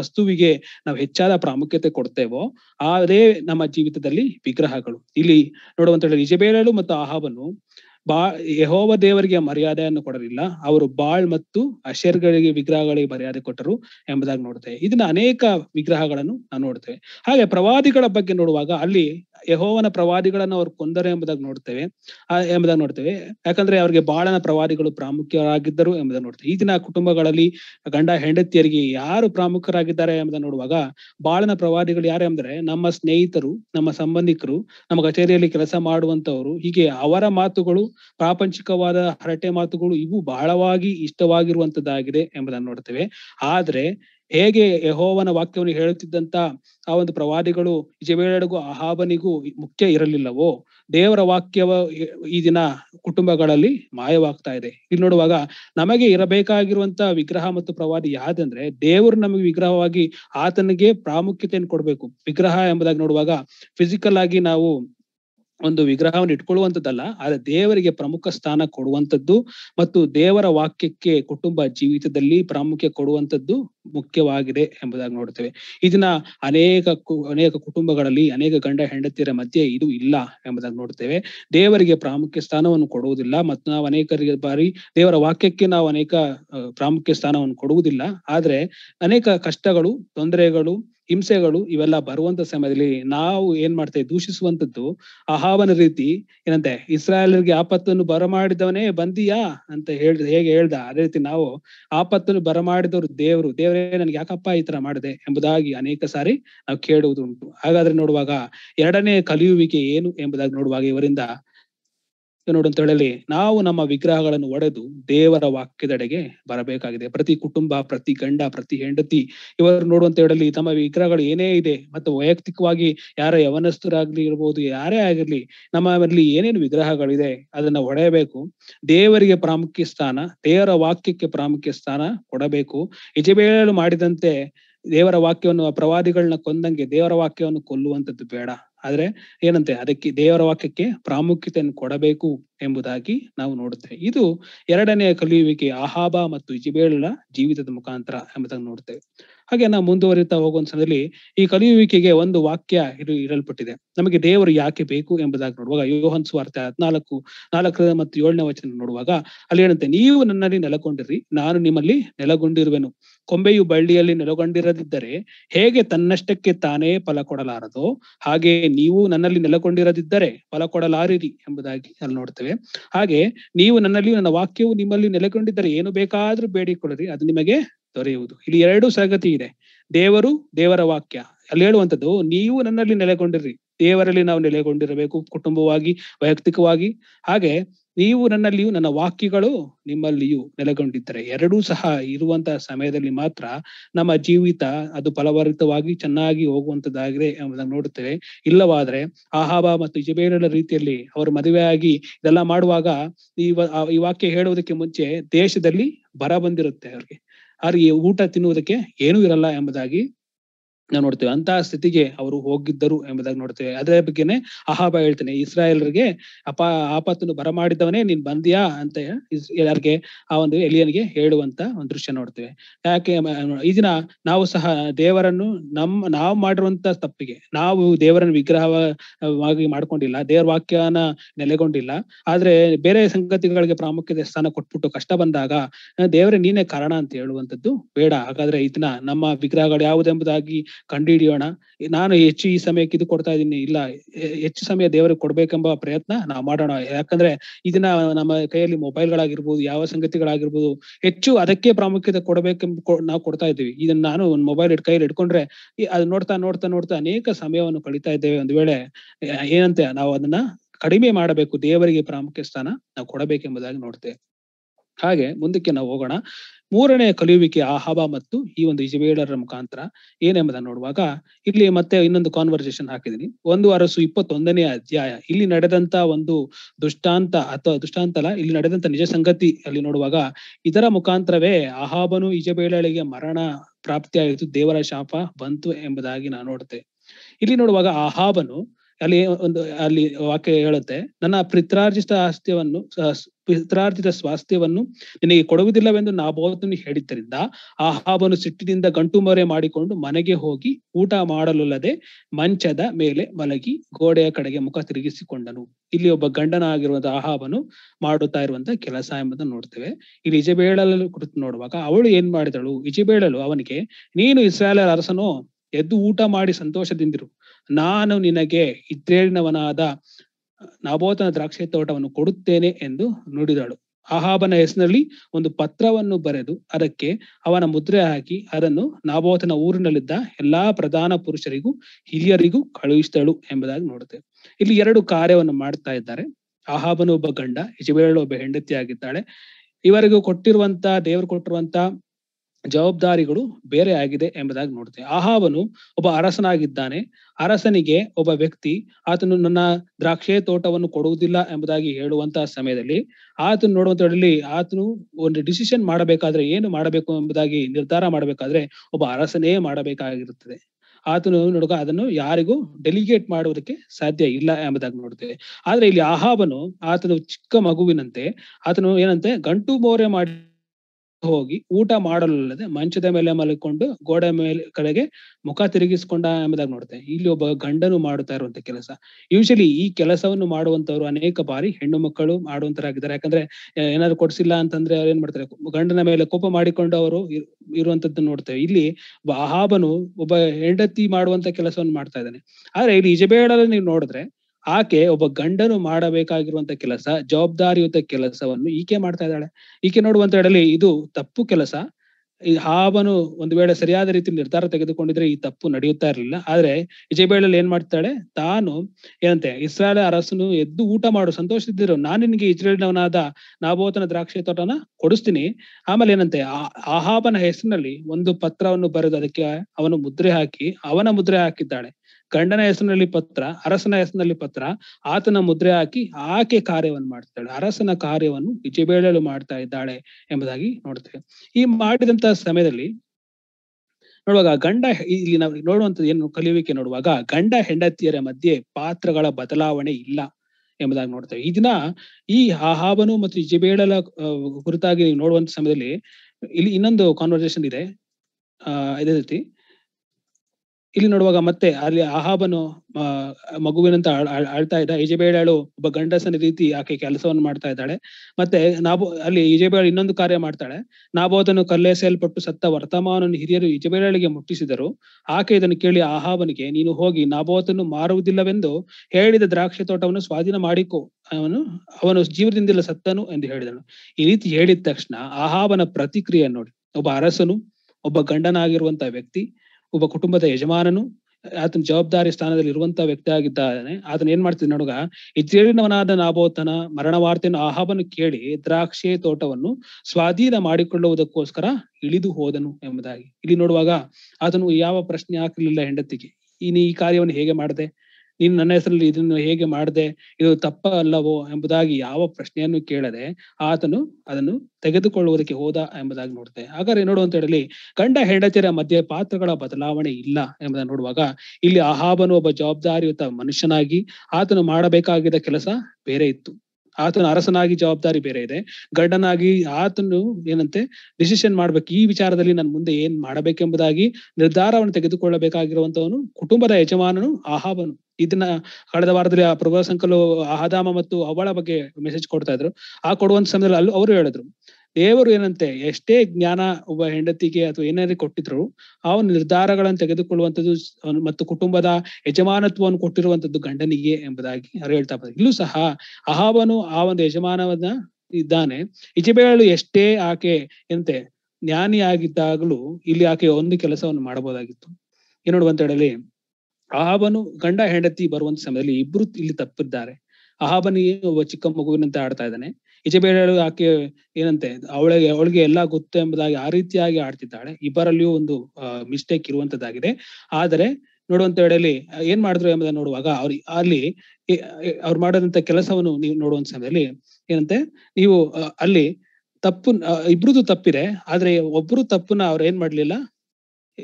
ವಸ್ತುವಿಗೆ ನಾವು ಹೆಚ್ಚಾದ ಪ್ರಾಮುಖ್ಯತೆ ಕೊಡ್ತೇವೋ ಅದೇ ನಮ್ಮ ಜೀವಿತದಲ್ಲಿ ವಿಗ್ರಹಗಳು ಇಲ್ಲಿ ನೋಡುವಂತ ಹೇಳಿದ್ರೆ ಇಜಬೇರಳು ಮತ್ತು ಆಹಾವನ್ನು ಬಾ ಯಹೋವ ದೇವರಿಗೆ ಮರ್ಯಾದೆಯನ್ನು ಕೊಡಲಿಲ್ಲ ಅವರು ಬಾಳ್ ಮತ್ತು ಅಶೇರ್ಗಳಿಗೆ ವಿಗ್ರಹಗಳಿಗೆ ಮರ್ಯಾದೆ ಕೊಟ್ಟರು ಎಂಬುದಾಗಿ ನೋಡ್ತೇವೆ ಇದನ್ನ ಅನೇಕ ವಿಗ್ರಹಗಳನ್ನು ನಾವು ನೋಡ್ತೇವೆ ಹಾಗೆ ಪ್ರವಾದಿಗಳ ಬಗ್ಗೆ ನೋಡುವಾಗ ಅಲ್ಲಿ ಯಹೋವನ ಪ್ರವಾದಿಗಳನ್ನು ಅವ್ರು ಕೊಂದರು ಎಂಬುದಾಗಿ ನೋಡ್ತೇವೆ ಎಂಬುದಾಗಿ ನೋಡ್ತೇವೆ ಯಾಕಂದ್ರೆ ಅವ್ರಿಗೆ ಬಾಳನ ಪ್ರವಾದಿಗಳು ಪ್ರಾಮುಖ್ಯರಾಗಿದ್ದರು ಎಂಬುದನ್ನು ನೋಡ್ತೇವೆ ಈಗಿನ ಕುಟುಂಬಗಳಲ್ಲಿ ಗಂಡ ಹೆಂಡತಿಯರಿಗೆ ಯಾರು ಪ್ರಾಮುಖ್ಯರಾಗಿದ್ದಾರೆ ಎಂಬುದನ್ನು ನೋಡುವಾಗ ಬಾಳನ ಪ್ರವಾದಿಗಳು ಯಾರು ಎಂದ್ರೆ ನಮ್ಮ ಸ್ನೇಹಿತರು ನಮ್ಮ ಸಂಬಂಧಿಕರು ನಮ್ಮ ಕಚೇರಿಯಲ್ಲಿ ಕೆಲಸ ಮಾಡುವಂತವರು ಹೀಗೆ ಅವರ ಮಾತುಗಳು ಪ್ರಾಪಂಚಿಕವಾದ ಹರಟೆ ಮಾತುಗಳು ಇವು ಬಹಳವಾಗಿ ಇಷ್ಟವಾಗಿರುವಂತದ್ದಾಗಿದೆ ಎಂಬುದನ್ನು ನೋಡ್ತೇವೆ ಆದ್ರೆ ಹೇಗೆ ಯಹೋವನ ವಾಕ್ಯವನ್ನು ಹೇಳುತ್ತಿದ್ದಂತ ಆ ಒಂದು ಪ್ರವಾದಿಗಳು ಜಬೇಳಗೂ ಅಹಾಬನಿಗೂ ಮುಖ್ಯ ಇರಲಿಲ್ಲವೋ ದೇವರ ವಾಕ್ಯವ ಈ ದಿನ ಕುಟುಂಬಗಳಲ್ಲಿ ಮಾಯವಾಗ್ತಾ ಇದೆ ಇಲ್ಲಿ ನೋಡುವಾಗ ನಮಗೆ ಇರಬೇಕಾಗಿರುವಂತ ವಿಗ್ರಹ ಮತ್ತು ಪ್ರವಾದಿ ಯಾವ್ದಂದ್ರೆ ದೇವರು ನಮಗೆ ವಿಗ್ರಹವಾಗಿ ಆತನಿಗೆ ಪ್ರಾಮುಖ್ಯತೆಯನ್ನು ಕೊಡ್ಬೇಕು ವಿಗ್ರಹ ಎಂಬುದಾಗಿ ನೋಡುವಾಗ ಫಿಸಿಕಲ್ ಆಗಿ ನಾವು ಒಂದು ವಿಗ್ರಹವನ್ನು ಇಟ್ಕೊಳ್ಳುವಂಥದ್ದಲ್ಲ ಆದರೆ ದೇವರಿಗೆ ಪ್ರಮುಖ ಸ್ಥಾನ ಕೊಡುವಂಥದ್ದು ಮತ್ತು ದೇವರ ವಾಕ್ಯಕ್ಕೆ ಕುಟುಂಬ ಜೀವಿತದಲ್ಲಿ ಪ್ರಾಮುಖ್ಯ ಕೊಡುವಂಥದ್ದು ಮುಖ್ಯವಾಗಿದೆ ಎಂಬುದಾಗಿ ನೋಡ್ತೇವೆ ಇದನ್ನ ಅನೇಕ ಅನೇಕ ಕುಟುಂಬಗಳಲ್ಲಿ ಅನೇಕ ಗಂಡ ಹೆಂಡತಿಯರ ಮಧ್ಯೆ ಇದು ಇಲ್ಲ ಎಂಬುದಾಗಿ ನೋಡ್ತೇವೆ ದೇವರಿಗೆ ಪ್ರಾಮುಖ್ಯ ಸ್ಥಾನವನ್ನು ಕೊಡುವುದಿಲ್ಲ ಮತ್ತು ನಾವು ಅನೇಕರಿಗೆ ಬಾರಿ ದೇವರ ವಾಕ್ಯಕ್ಕೆ ನಾವು ಅನೇಕ ಪ್ರಾಮುಖ್ಯ ಸ್ಥಾನವನ್ನು ಕೊಡುವುದಿಲ್ಲ ಆದ್ರೆ ಅನೇಕ ಕಷ್ಟಗಳು ತೊಂದರೆಗಳು ಹಿಂಸೆಗಳು ಇವೆಲ್ಲ ಬರುವಂತ ಸಮಯದಲ್ಲಿ ನಾವು ಏನ್ ಮಾಡ್ತೇವೆ ದೂಷಿಸುವಂತದ್ದು ಅಹಾವನ ರೀತಿ ಏನಂತೆ ಇಸ್ರಾಯೇಲರಿಗೆ ಆಪತ್ತನ್ನು ಬರಮಾಡಿದವನೇ ಬಂದಿಯಾ ಅಂತ ಹೇಳ ಹೇಗೆ ಹೇಳ್ದ ಅದೇ ರೀತಿ ನಾವು ಆಪತ್ತನ್ನು ಬರಮಾಡಿದವರು ದೇವರು ದೇವರೇ ನನ್ಗೆ ಯಾಕಪ್ಪ ಈ ತರ ಮಾಡಿದೆ ಎಂಬುದಾಗಿ ಅನೇಕ ಸಾರಿ ನಾವು ಕೇಳುವುದುಂಟು ಹಾಗಾದ್ರೆ ನೋಡುವಾಗ ಎರಡನೇ ಕಲಿಯುವಿಕೆ ಏನು ಎಂಬುದಾಗಿ ನೋಡುವಾಗ ಇವರಿಂದ ನೋಡು ಅಂತ ಹೇಳಿ ನಾವು ನಮ್ಮ ವಿಗ್ರಹಗಳನ್ನು ಒಡೆದು ದೇವರ ವಾಕ್ಯದೆಡೆಗೆ ಬರಬೇಕಾಗಿದೆ ಪ್ರತಿ ಕುಟುಂಬ ಪ್ರತಿ ಗಂಡ ಪ್ರತಿ ಹೆಂಡತಿ ಇವರು ನೋಡುವಂತ ಹೇಳಲಿ ತಮ್ಮ ವಿಗ್ರಹಗಳು ಏನೇ ಇದೆ ಮತ್ತು ವೈಯಕ್ತಿಕವಾಗಿ ಯಾರ ಯವನಸ್ಥರಾಗ್ಲಿ ಇರ್ಬೋದು ಯಾರೇ ಆಗಿರ್ಲಿ ನಮ್ಮಲ್ಲಿ ಏನೇನು ವಿಗ್ರಹಗಳಿದೆ ಅದನ್ನ ಒಡೆಯಬೇಕು ದೇವರಿಗೆ ಪ್ರಾಮುಖ್ಯ ಸ್ಥಾನ ದೇವರ ವಾಕ್ಯಕ್ಕೆ ಪ್ರಾಮುಖ್ಯ ಸ್ಥಾನ ಕೊಡಬೇಕು ಯಜಬೇಳು ಮಾಡಿದಂತೆ ದೇವರ ವಾಕ್ಯವನ್ನು ಪ್ರವಾದಿಗಳನ್ನ ಕೊಂದಂಗೆ ದೇವರ ವಾಕ್ಯವನ್ನು ಕೊಲ್ಲುವಂಥದ್ದು ಬೇಡ ಆದ್ರೆ ಏನಂತೆ ಅದಕ್ಕೆ ದೇವರ ವಾಕ್ಯಕ್ಕೆ ಪ್ರಾಮುಖ್ಯತೆಯನ್ನು ಕೊಡಬೇಕು ಎಂಬುದಾಗಿ ನಾವು ನೋಡುತ್ತೇವೆ ಇದು ಎರಡನೆಯ ಕಲಿಯುವಿಕೆ ಆಹಾಬ ಮತ್ತು ಇಜಿಬೇಳ ಜೀವಿತದ ಮುಖಾಂತರ ಎಂಬುದಾಗಿ ನೋಡ್ತೇವೆ ಹಾಗೆ ನಾವು ಮುಂದುವರಿತಾ ಹೋಗುವಂತ ಸಮಯದಲ್ಲಿ ಈ ಕಲಿಯುವಿಕೆಗೆ ಒಂದು ವಾಕ್ಯ ಇದು ಇರಲ್ಪಟ್ಟಿದೆ ನಮಗೆ ದೇವರು ಯಾಕೆ ಬೇಕು ಎಂಬುದಾಗಿ ನೋಡುವಾಗ ಯೋಹನ್ ಸ್ವಾರ್ಥ ಹದ್ನಾಲ್ಕು ನಾಲ್ಕರ ಮತ್ತು ಏಳನೇ ವಚನ ನೋಡುವಾಗ ಅಲ್ಲಿ ಏನಂತೆ ನೀವು ನನ್ನಲ್ಲಿ ನೆಲೆಗೊಂಡಿರಿ ನಾನು ನಿಮ್ಮಲ್ಲಿ ನೆಲಗೊಂಡಿರುವೆನು ಕೊಂಬೆಯು ಬಳ್ಳಿಯಲ್ಲಿ ನೆಲೆಗೊಂಡಿರದಿದ್ದರೆ ಹೇಗೆ ತನ್ನಷ್ಟಕ್ಕೆ ತಾನೇ ಫಲ ಕೊಡಲಾರದು ಹಾಗೆ ನೀವು ನನ್ನಲ್ಲಿ ನೆಲೆಗೊಂಡಿರದಿದ್ದರೆ ಫಲ ಕೊಡಲಾರಿರಿ ಎಂಬುದಾಗಿ ಅಲ್ಲಿ ನೋಡ್ತೇವೆ ಹಾಗೆ ನೀವು ನನ್ನಲ್ಲಿ ನನ್ನ ವಾಕ್ಯವು ನಿಮ್ಮಲ್ಲಿ ನೆಲೆಗೊಂಡಿದ್ದರೆ ಏನು ಬೇಕಾದ್ರೂ ಬೇಡಿಕೊಳ್ಳಿರಿ ಅದು ನಿಮಗೆ ದೊರೆಯುವುದು ಇಲ್ಲಿ ಎರಡು ಸಂಗತಿ ಇದೆ ದೇವರು ದೇವರ ವಾಕ್ಯ ಅಲ್ಲಿ ಹೇಳುವಂಥದ್ದು ನೀವು ನನ್ನಲ್ಲಿ ನೆಲೆಗೊಂಡಿರ್ರಿ ದೇವರಲ್ಲಿ ನಾವು ನೆಲೆಗೊಂಡಿರಬೇಕು ಕುಟುಂಬವಾಗಿ ವೈಯಕ್ತಿಕವಾಗಿ ಹಾಗೆ ನೀವು ನನ್ನಲ್ಲಿಯೂ ನನ್ನ ವಾಕ್ಯಗಳು ನಿಮ್ಮಲ್ಲಿಯೂ ನೆಲೆಗೊಂಡಿದ್ದರೆ ಎರಡೂ ಸಹ ಇರುವಂತಹ ಸಮಯದಲ್ಲಿ ಮಾತ್ರ ನಮ್ಮ ಜೀವಿತ ಅದು ಫಲವರ್ತವಾಗಿ ಚೆನ್ನಾಗಿ ಹೋಗುವಂತದ್ದಾಗಿದೆ ಎಂಬುದನ್ನು ನೋಡುತ್ತೇವೆ ಇಲ್ಲವಾದ್ರೆ ಆಹಾಬ ಮತ್ತು ಇಜಬೇಲನ ರೀತಿಯಲ್ಲಿ ಅವರು ಮದುವೆಯಾಗಿ ಇದೆಲ್ಲ ಮಾಡುವಾಗ ಈ ಈ ವಾಕ್ಯ ಹೇಳುವುದಕ್ಕೆ ಮುಂಚೆ ದೇಶದಲ್ಲಿ ಬರ ಬಂದಿರುತ್ತೆ ಅವ್ರಿಗೆ ಅವ್ರಿಗೆ ಊಟ ತಿನ್ನುವುದಕ್ಕೆ ಏನೂ ಇರಲ್ಲ ಎಂಬುದಾಗಿ ನಾವು ನೋಡ್ತೇವೆ ಅಂತ ಸ್ಥಿತಿಗೆ ಅವರು ಹೋಗಿದ್ದರು ಎಂಬುದಾಗಿ ನೋಡ್ತೇವೆ ಅದರ ಬಗ್ಗೆನೆ ಅಹಾಬ ಹೇಳ್ತೇನೆ ಇಸ್ರಾಯೇಲ್ರಿಗೆ ಅಪ ಆಪತ್ತನ್ನು ಬರಮಾಡಿದವನೇ ನೀನ್ ಬಂದಿಯಾ ಅಂತ ಎಲ್ಲರಿಗೆ ಆ ಒಂದು ಎಲಿಯನ್ಗೆ ಹೇಳುವಂತ ಒಂದು ದೃಶ್ಯ ನೋಡ್ತೇವೆ ಯಾಕೆ ಈ ದಿನ ನಾವು ಸಹ ದೇವರನ್ನು ನಮ್ಮ ನಾವು ಮಾಡಿರುವಂತ ತಪ್ಪಿಗೆ ನಾವು ದೇವರನ್ನು ವಿಗ್ರಹವಾಗಿ ಮಾಡ್ಕೊಂಡಿಲ್ಲ ದೇವರ ವಾಕ್ಯನ ನೆಲೆಗೊಂಡಿಲ್ಲ ಆದ್ರೆ ಬೇರೆ ಸಂಗತಿಗಳಿಗೆ ಪ್ರಾಮುಖ್ಯತೆ ಸ್ಥಾನ ಕೊಟ್ಬಿಟ್ಟು ಕಷ್ಟ ಬಂದಾಗ ದೇವರೇ ನೀನೇ ಕಾರಣ ಅಂತ ಹೇಳುವಂತದ್ದು ಬೇಡ ಹಾಗಾದ್ರೆ ಇದನ್ನ ನಮ್ಮ ವಿಗ್ರಹಗಳು ಯಾವುದೆಂಬುದಾಗಿ ಕಂಡುಹಿಡಿಯೋಣ ನಾನು ಹೆಚ್ಚು ಈ ಸಮಯಕ್ಕೆ ಇದು ಕೊಡ್ತಾ ಇದ್ದೀನಿ ಇಲ್ಲ ಹೆಚ್ಚು ಸಮಯ ದೇವರಿಗೆ ಕೊಡ್ಬೇಕೆಂಬ ಪ್ರಯತ್ನ ನಾವು ಮಾಡೋಣ ಯಾಕಂದ್ರೆ ಇದನ್ನ ನಮ್ಮ ಕೈಯಲ್ಲಿ ಮೊಬೈಲ್ ಯಾವ ಸಂಗತಿಗಳಾಗಿರ್ಬೋದು ಹೆಚ್ಚು ಅದಕ್ಕೆ ಪ್ರಾಮುಖ್ಯತೆ ಕೊಡಬೇಕೆಂಬ ನಾವು ಕೊಡ್ತಾ ಇದ್ದೀವಿ ಇದನ್ನ ನಾನು ಒಂದು ಮೊಬೈಲ್ ಇಟ್ ಕೈಯಲ್ಲಿ ಇಟ್ಕೊಂಡ್ರೆ ಅದು ನೋಡ್ತಾ ನೋಡ್ತಾ ನೋಡ್ತಾ ಅನೇಕ ಸಮಯವನ್ನು ಕಳೀತಾ ಇದ್ದೇವೆ ಒಂದು ವೇಳೆ ಏನಂತೆ ನಾವು ಅದನ್ನ ಕಡಿಮೆ ಮಾಡಬೇಕು ದೇವರಿಗೆ ಪ್ರಾಮುಖ್ಯ ಸ್ಥಾನ ನಾವು ಕೊಡಬೇಕೆಂಬುದಾಗಿ ನೋಡ್ತೇವೆ ಹಾಗೆ ಮುಂದಕ್ಕೆ ನಾವು ಹೋಗೋಣ ಮೂರನೇ ಕಲಿಯುವಿಕೆ ಆಹಾಬ ಮತ್ತು ಈ ಒಂದು ಇಜಬೇಡರ ಮುಖಾಂತರ ಏನೆಂಬುದನ್ನು ನೋಡುವಾಗ ಇಲ್ಲಿ ಮತ್ತೆ ಇನ್ನೊಂದು ಕಾನ್ವರ್ಸೇಷನ್ ಹಾಕಿದೀನಿ ಒಂದು ಅರಸು ಇಪ್ಪತ್ತೊಂದನೇ ಅಧ್ಯಾಯ ಇಲ್ಲಿ ನಡೆದಂತ ಒಂದು ದುಷ್ಟಾಂತ ಅಥವಾ ದುಷ್ಟಾಂತ ಅಲ್ಲ ಇಲ್ಲಿ ನಡೆದಂತ ನಿಜ ಸಂಗತಿ ಅಲ್ಲಿ ನೋಡುವಾಗ ಇದರ ಮುಖಾಂತರವೇ ಆಹಾಬನು ಇಜಬೇಡಳಿಗೆ ಮರಣ ಪ್ರಾಪ್ತಿಯಾಯಿತು ದೇವರ ಶಾಪ ಬಂತು ಎಂಬುದಾಗಿ ನಾನು ನೋಡುತ್ತೆ ಇಲ್ಲಿ ನೋಡುವಾಗ ಆಹಾಬನು ಅಲ್ಲಿ ಒಂದು ಅಲ್ಲಿ ವಾಕ್ಯ ಹೇಳುತ್ತೆ ನನ್ನ ಪಿತ್ರಾರ್ಜಿತ ಆಸ್ತಿಯನ್ನು ಪಿತ್ರಾರ್ಜಿತ ಸ್ವಾಸ್ಥ್ಯವನ್ನು ನಿನಗೆ ಕೊಡುವುದಿಲ್ಲವೆಂದು ನಾಬೋಧನು ಹೇಳಿದ್ದರಿಂದ ಆಹಾಬನು ಸಿಟ್ಟಿನಿಂದ ಗಂಟು ಮೊರೆ ಮಾಡಿಕೊಂಡು ಮನೆಗೆ ಹೋಗಿ ಊಟ ಮಾಡಲುಲ್ಲದೆ ಮಂಚದ ಮೇಲೆ ಮಲಗಿ ಗೋಡೆಯ ಕಡೆಗೆ ಮುಖ ತಿರುಗಿಸಿಕೊಂಡನು ಇಲ್ಲಿ ಒಬ್ಬ ಗಂಡನಾಗಿರುವಂತಹ ಆಹಾಬನು ಮಾಡುತ್ತಾ ಇರುವಂತಹ ಕೆಲಸ ಎಂಬುದನ್ನು ನೋಡ್ತೇವೆ ಇಲ್ಲಿ ಇಜಬೇಳಲು ಕುರಿತು ನೋಡುವಾಗ ಅವಳು ಏನ್ ಮಾಡಿದಳು ಇಜಬೇಳಲು ಅವನಿಗೆ ನೀನು ಇಸ್ರಾಯೇಲರ ಅರಸನು ಎದ್ದು ಊಟ ಮಾಡಿ ಸಂತೋಷದಿಂದಿರು ನಾನು ನಿನಗೆ ಇದ್ರೇಳಿನವನಾದ ನಾಬೋತನ ದ್ರಾಕ್ಷಿ ತೋಟವನ್ನು ಕೊಡುತ್ತೇನೆ ಎಂದು ನುಡಿದಳು ಅಹಾಬನ ಹೆಸರಿನಲ್ಲಿ ಒಂದು ಪತ್ರವನ್ನು ಬರೆದು ಅದಕ್ಕೆ ಅವನ ಮುದ್ರೆ ಹಾಕಿ ಅದನ್ನು ನಾಬೋತನ ಊರಿನಲ್ಲಿದ್ದ ಎಲ್ಲಾ ಪ್ರಧಾನ ಪುರುಷರಿಗೂ ಹಿರಿಯರಿಗೂ ಕಳುಹಿಸಿದಳು ಎಂಬುದಾಗಿ ನೋಡುತ್ತೇವೆ ಇಲ್ಲಿ ಎರಡು ಕಾರ್ಯವನ್ನು ಮಾಡ್ತಾ ಇದ್ದಾರೆ ಆಹಾಬನ ಒಬ್ಬ ಗಂಡ ಯಜಬೇಳು ಒಬ್ಬ ಹೆಂಡತಿ ಆಗಿದ್ದಾಳೆ ಇವರಿಗೂ ಕೊಟ್ಟಿರುವಂತ ದೇವರು ಕೊಟ್ಟಿರುವಂತ ಜವಾಬ್ದಾರಿಗಳು ಬೇರೆ ಆಗಿದೆ ಎಂಬುದಾಗಿ ನೋಡ್ತೇವೆ ಆಹಾವನು ಒಬ್ಬ ಅರಸನಾಗಿದ್ದಾನೆ ಅರಸನಿಗೆ ಒಬ್ಬ ವ್ಯಕ್ತಿ ಆತನು ನನ್ನ ದ್ರಾಕ್ಷೆ ತೋಟವನ್ನು ಕೊಡುವುದಿಲ್ಲ ಎಂಬುದಾಗಿ ಹೇಳುವಂತಹ ಸಮಯದಲ್ಲಿ ಆತನು ನೋಡುವಂತಲ್ಲಿ ಆತನು ಒಂದು ಡಿಸಿಷನ್ ಮಾಡಬೇಕಾದ್ರೆ ಏನು ಮಾಡಬೇಕು ಎಂಬುದಾಗಿ ನಿರ್ಧಾರ ಮಾಡಬೇಕಾದ್ರೆ ಒಬ್ಬ ಅರಸನೇ ಮಾಡಬೇಕಾಗಿರುತ್ತದೆ ಆತನು ನೋಡುಗ ಅದನ್ನು ಯಾರಿಗೂ ಡೆಲಿಗೇಟ್ ಮಾಡುವುದಕ್ಕೆ ಸಾಧ್ಯ ಇಲ್ಲ ಎಂಬುದಾಗಿ ನೋಡ್ತೇವೆ ಆದ್ರೆ ಇಲ್ಲಿ ಆಹಾವನು ಆತನು ಚಿಕ್ಕ ಮಗುವಿನಂತೆ ಆತನು ಏನಂತೆ ಗಂಟು ಮೋರೆ ಮಾಡಿ ಹೋಗಿ ಊಟ ಮಾಡಲಲ್ಲದೆ ಮಂಚದ ಮೇಲೆ ಮಲಗಿಕೊಂಡು ಗೋಡೆ ಮೇಲೆ ಕಡೆಗೆ ಮುಖ ತಿರುಗಿಸ್ಕೊಂಡ ಎಂಬುದಾಗಿ ನೋಡ್ತೇವೆ ಇಲ್ಲಿ ಒಬ್ಬ ಗಂಡನು ಮಾಡುತ್ತಾ ಇರುವಂತ ಕೆಲಸ ಯೂಶಲಿ ಈ ಕೆಲಸವನ್ನು ಮಾಡುವಂತವ್ರು ಅನೇಕ ಬಾರಿ ಹೆಣ್ಣು ಮಕ್ಕಳು ಮಾಡುವಂತರಾಗಿದ್ದಾರೆ ಯಾಕಂದ್ರೆ ಏನಾದ್ರು ಕೊಡ್ಸಿಲ್ಲ ಅಂತಂದ್ರೆ ಅವ್ರು ಏನ್ ಮಾಡ್ತಾರೆ ಗಂಡನ ಮೇಲೆ ಕೋಪ ಮಾಡಿಕೊಂಡು ಅವರು ಇರುವಂತದ್ದು ನೋಡ್ತೇವೆ ಇಲ್ಲಿ ಹಾಬನು ಒಬ್ಬ ಹೆಂಡತಿ ಮಾಡುವಂತ ಕೆಲಸವನ್ನು ಮಾಡ್ತಾ ಇದ್ದಾನೆ ಆದ್ರೆ ಇಲ್ಲಿ ಇಜಬೇಡಲ್ಲಿ ನೀವು ನೋಡಿದ್ರೆ ಆಕೆ ಒಬ್ಬ ಗಂಡನು ಮಾಡಬೇಕಾಗಿರುವಂತ ಕೆಲಸ ಜವಾಬ್ದಾರಿಯುತ ಕೆಲಸವನ್ನು ಈಕೆ ಮಾಡ್ತಾ ಇದ್ದಾಳೆ ಈಕೆ ನೋಡುವಂತ ಹೇಳಲಿ ಇದು ತಪ್ಪು ಕೆಲಸ ಈ ಹಾವನು ಒಂದು ವೇಳೆ ಸರಿಯಾದ ರೀತಿ ನಿರ್ಧಾರ ತೆಗೆದುಕೊಂಡಿದ್ರೆ ಈ ತಪ್ಪು ನಡೆಯುತ್ತಾ ಇರಲಿಲ್ಲ ಆದ್ರೆ ಇಜಬೇಳಲ್ಲಿ ಏನ್ ಮಾಡ್ತಾಳೆ ತಾನು ಏನಂತೆ ಇಸ್ರಾಲ್ ಅರಸನು ಎದ್ದು ಊಟ ಮಾಡು ಸಂತೋಷದಿದ್ದರು ನಾನು ನಿನಗೆ ಇಜ್ರೇಲ್ನವನಾದ ನಾಭೋತನ ದ್ರಾಕ್ಷಿ ತೋಟನ ಕೊಡಿಸ್ತೀನಿ ಆಮೇಲೆ ಏನಂತೆ ಆಹಾಬನ ಹೆಸರಿನಲ್ಲಿ ಒಂದು ಪತ್ರವನ್ನು ಬರೆದು ಅದಕ್ಕೆ ಅವನು ಮುದ್ರೆ ಹಾಕಿ ಅವನ ಮುದ್ರೆ ಹಾಕಿದ್ದಾಳೆ ಗಂಡನ ಹೆಸರಿನಲ್ಲಿ ಪತ್ರ ಅರಸನ ಹೆಸರಿನಲ್ಲಿ ಪತ್ರ ಆತನ ಮುದ್ರೆ ಹಾಕಿ ಆಕೆ ಕಾರ್ಯವನ್ನು ಮಾಡ್ತಾಳೆ ಅರಸನ ಕಾರ್ಯವನ್ನು ಬಿಜೆಬೇಳಲು ಮಾಡ್ತಾ ಇದ್ದಾಳೆ ಎಂಬುದಾಗಿ ನೋಡ್ತೇವೆ ಈ ಮಾಡಿದಂತಹ ಸಮಯದಲ್ಲಿ ನೋಡುವಾಗ ಗಂಡ ಇಲ್ಲಿ ನಾವು ನೋಡುವಂತ ಏನು ಕಲಿಯುವಿಕೆ ನೋಡುವಾಗ ಗಂಡ ಹೆಂಡತಿಯರ ಮಧ್ಯೆ ಪಾತ್ರಗಳ ಬದಲಾವಣೆ ಇಲ್ಲ ಎಂಬುದಾಗಿ ನೋಡ್ತೇವೆ ಈ ದಿನ ಈ ಆಹಾಬನು ಮತ್ತು ಜಬೇಳಲ ಕುರಿತಾಗಿ ನೋಡುವಂತ ಸಮಯದಲ್ಲಿ ಇಲ್ಲಿ ಇನ್ನೊಂದು ಕಾನ್ವರ್ಸೇಷನ್ ಇದೆ ಇದೇ ರೀತಿ ಇಲ್ಲಿ ನೋಡುವಾಗ ಮತ್ತೆ ಅಲ್ಲಿ ಅಹಾಬನು ಮಗುವಿನಂತ ಆಳ್ತಾ ಇದ್ದ ಈಜೆಬೇಡಾಳು ಒಬ್ಬ ಗಂಡಸನ ರೀತಿ ಆಕೆ ಕೆಲಸವನ್ನು ಮಾಡ್ತಾ ಇದ್ದಾಳೆ ಮತ್ತೆ ನಾಬೋ ಅಲ್ಲಿ ಈಜೆಬೇಳು ಇನ್ನೊಂದು ಕಾರ್ಯ ಮಾಡ್ತಾಳೆ ನಾಬೋದನು ಕಲ್ಲೆಸೆಯಲ್ಪಟ್ಟು ಸತ್ತ ವರ್ತಮಾನನ ಹಿರಿಯರು ಈಜೆಬೇಡಳಿಗೆ ಮುಟ್ಟಿಸಿದರು ಆಕೆ ಇದನ್ನು ಕೇಳಿ ಅಹಾಬನಿಗೆ ನೀನು ಹೋಗಿ ನಾಬೋತನ್ನು ಮಾರುವುದಿಲ್ಲವೆಂದು ಹೇಳಿದ ದ್ರಾಕ್ಷಿ ತೋಟವನ್ನು ಸ್ವಾಧೀನ ಮಾಡಿಕೊ ಅವನು ಅವನು ಜೀವದಿಂದಿಲ್ಲ ಸತ್ತನು ಎಂದು ಹೇಳಿದನು ಈ ರೀತಿ ಹೇಳಿದ ತಕ್ಷಣ ಅಹಾಬನ ಪ್ರತಿಕ್ರಿಯೆ ನೋಡಿ ಒಬ್ಬ ಅರಸನು ಒಬ್ಬ ಗಂಡನಾಗಿರುವಂತಹ ವ್ಯಕ್ತಿ ಒಬ್ಬ ಕುಟುಂಬದ ಯಜಮಾನನು ಆತನ ಜವಾಬ್ದಾರಿ ಸ್ಥಾನದಲ್ಲಿ ಇರುವಂತಹ ವ್ಯಕ್ತಿ ಆಗಿದ್ದಾನೆ ಆತನ ಏನ್ ಮಾಡ್ತಿದ್ದ ನಡುಗ ಇಜ್ರೇಲಿನವನಾದ ನಾಭೋತನ ಮರಣ ವಾರ್ತೆಯನ್ನು ಕೇಳಿ ದ್ರಾಕ್ಷಿ ತೋಟವನ್ನು ಸ್ವಾಧೀನ ಮಾಡಿಕೊಳ್ಳುವುದಕ್ಕೋಸ್ಕರ ಇಳಿದು ಹೋದನು ಎಂಬುದಾಗಿ ಇಲ್ಲಿ ನೋಡುವಾಗ ಆತನು ಯಾವ ಪ್ರಶ್ನೆ ಹಾಕಲಿಲ್ಲ ಹೆಂಡತಿಗೆ ಇನ್ನು ಈ ಕಾರ್ಯವನ್ನು ಹೇಗೆ ಮಾಡಿದೆ ನೀನ್ ನನ್ನ ಹೆಸರಲ್ಲಿ ಇದನ್ನು ಹೇಗೆ ಮಾಡಿದೆ ಇದು ತಪ್ಪ ಅಲ್ಲವೋ ಎಂಬುದಾಗಿ ಯಾವ ಪ್ರಶ್ನೆಯನ್ನು ಕೇಳದೆ ಆತನು ಅದನ್ನು ತೆಗೆದುಕೊಳ್ಳುವುದಕ್ಕೆ ಹೋದ ಎಂಬುದಾಗಿ ನೋಡುತ್ತೆ ಹಾಗಾದ್ರೆ ನೋಡು ಅಂತ ಹೇಳಿ ಗಂಡ ಹೆಂಡತಿರ ಮಧ್ಯೆ ಪಾತ್ರಗಳ ಬದಲಾವಣೆ ಇಲ್ಲ ಎಂಬುದನ್ನು ನೋಡುವಾಗ ಇಲ್ಲಿ ಅಹಾಬನು ಒಬ್ಬ ಜವಾಬ್ದಾರಿಯುತ ಮನುಷ್ಯನಾಗಿ ಆತನು ಮಾಡಬೇಕಾಗಿದ್ದ ಕೆಲಸ ಬೇರೆ ಇತ್ತು ಆತನ ಅರಸನಾಗಿ ಜವಾಬ್ದಾರಿ ಬೇರೆ ಇದೆ ಗಡ್ಡನಾಗಿ ಆತನು ಏನಂತೆ ಡಿಸಿಷನ್ ಮಾಡ್ಬೇಕು ಈ ವಿಚಾರದಲ್ಲಿ ನಾನು ಮುಂದೆ ಏನ್ ಮಾಡಬೇಕೆಂಬುದಾಗಿ ನಿರ್ಧಾರವನ್ನು ತೆಗೆದುಕೊಳ್ಳಬೇಕಾಗಿರುವಂತವನು ಕುಟುಂಬದ ಯಜಮಾನನು ಆಹಾಬನು ಇದನ್ನ ಕಳೆದ ವಾರದಲ್ಲಿ ಆ ಪ್ರಭಾ ಸಂಕಲು ಆಹಾದಾಮ ಮತ್ತು ಅವಳ ಬಗ್ಗೆ ಮೆಸೇಜ್ ಕೊಡ್ತಾ ಇದ್ರು ಆ ಕೊಡುವಂತ ಸಮಯದಲ್ಲಿ ಅಲ್ಲೂ ಅವರು ಹೇಳಿದ್ರು ದೇವರು ಏನಂತೆ ಎಷ್ಟೇ ಜ್ಞಾನ ಒಬ್ಬ ಹೆಂಡತಿಗೆ ಅಥವಾ ಏನಾದ್ರು ಕೊಟ್ಟಿದ್ರು ಆ ನಿರ್ಧಾರಗಳನ್ನು ತೆಗೆದುಕೊಳ್ಳುವಂಥದ್ದು ಮತ್ತು ಕುಟುಂಬದ ಯಜಮಾನತ್ವವನ್ನು ಕೊಟ್ಟಿರುವಂತದ್ದು ಗಂಡನಿಗೆ ಎಂಬುದಾಗಿ ಅವರು ಹೇಳ್ತಾ ಬರ್ತಾರೆ ಇಲ್ಲೂ ಸಹ ಅಹಾಬನು ಆ ಒಂದು ಯಜಮಾನವನ್ನ ಇದ್ದಾನೆ ಇಜಬೇಳು ಎಷ್ಟೇ ಆಕೆ ಎಂತೆ ಜ್ಞಾನಿಯಾಗಿದ್ದಾಗಲೂ ಇಲ್ಲಿ ಆಕೆ ಒಂದು ಕೆಲಸವನ್ನು ಮಾಡಬಹುದಾಗಿತ್ತು ಏನ್ ನೋಡುವಂತ ಹೇಳಲಿ ಅಹಾಬನು ಗಂಡ ಹೆಂಡತಿ ಬರುವಂತ ಸಮಯದಲ್ಲಿ ಇಬ್ರು ಇಲ್ಲಿ ತಪ್ಪಿದ್ದಾರೆ ಅಹಾಬನಿಗೆ ಒಬ್ಬ ಚಿಕ್ಕ ಮಗುವಿನಂತೆ ಆಡ್ತಾ ಇದ್ದಾನೆ ಇಚೆಬೇಡಾಳು ಆಕೆ ಏನಂತೆ ಅವಳಿಗೆ ಅವಳಿಗೆ ಎಲ್ಲಾ ಗೊತ್ತು ಎಂಬುದಾಗಿ ಆ ರೀತಿಯಾಗಿ ಆಡ್ತಿದ್ದಾಳೆ ಇಬ್ಬರಲ್ಲಿಯೂ ಒಂದು ಮಿಸ್ಟೇಕ್ ಇರುವಂತದ್ದಾಗಿದೆ ಆದರೆ ನೋಡುವಂತ ವೇಳೆಯಲ್ಲಿ ಏನ್ ಮಾಡಿದ್ರು ಎಂಬುದನ್ನು ನೋಡುವಾಗ ಅವ್ರ ಅಲ್ಲಿ ಅವ್ರು ಮಾಡದಂತ ಕೆಲಸವನ್ನು ನೀವು ನೋಡುವಂತ ಸಮಯದಲ್ಲಿ ಏನಂತೆ ನೀವು ಅಲ್ಲಿ ತಪ್ಪು ಇಬ್ರುದು ತಪ್ಪಿದೆ ಆದ್ರೆ ಒಬ್ರು ತಪ್ಪನ್ನ ಅವ್ರು ಏನ್ ಮಾಡ್ಲಿಲ್ಲ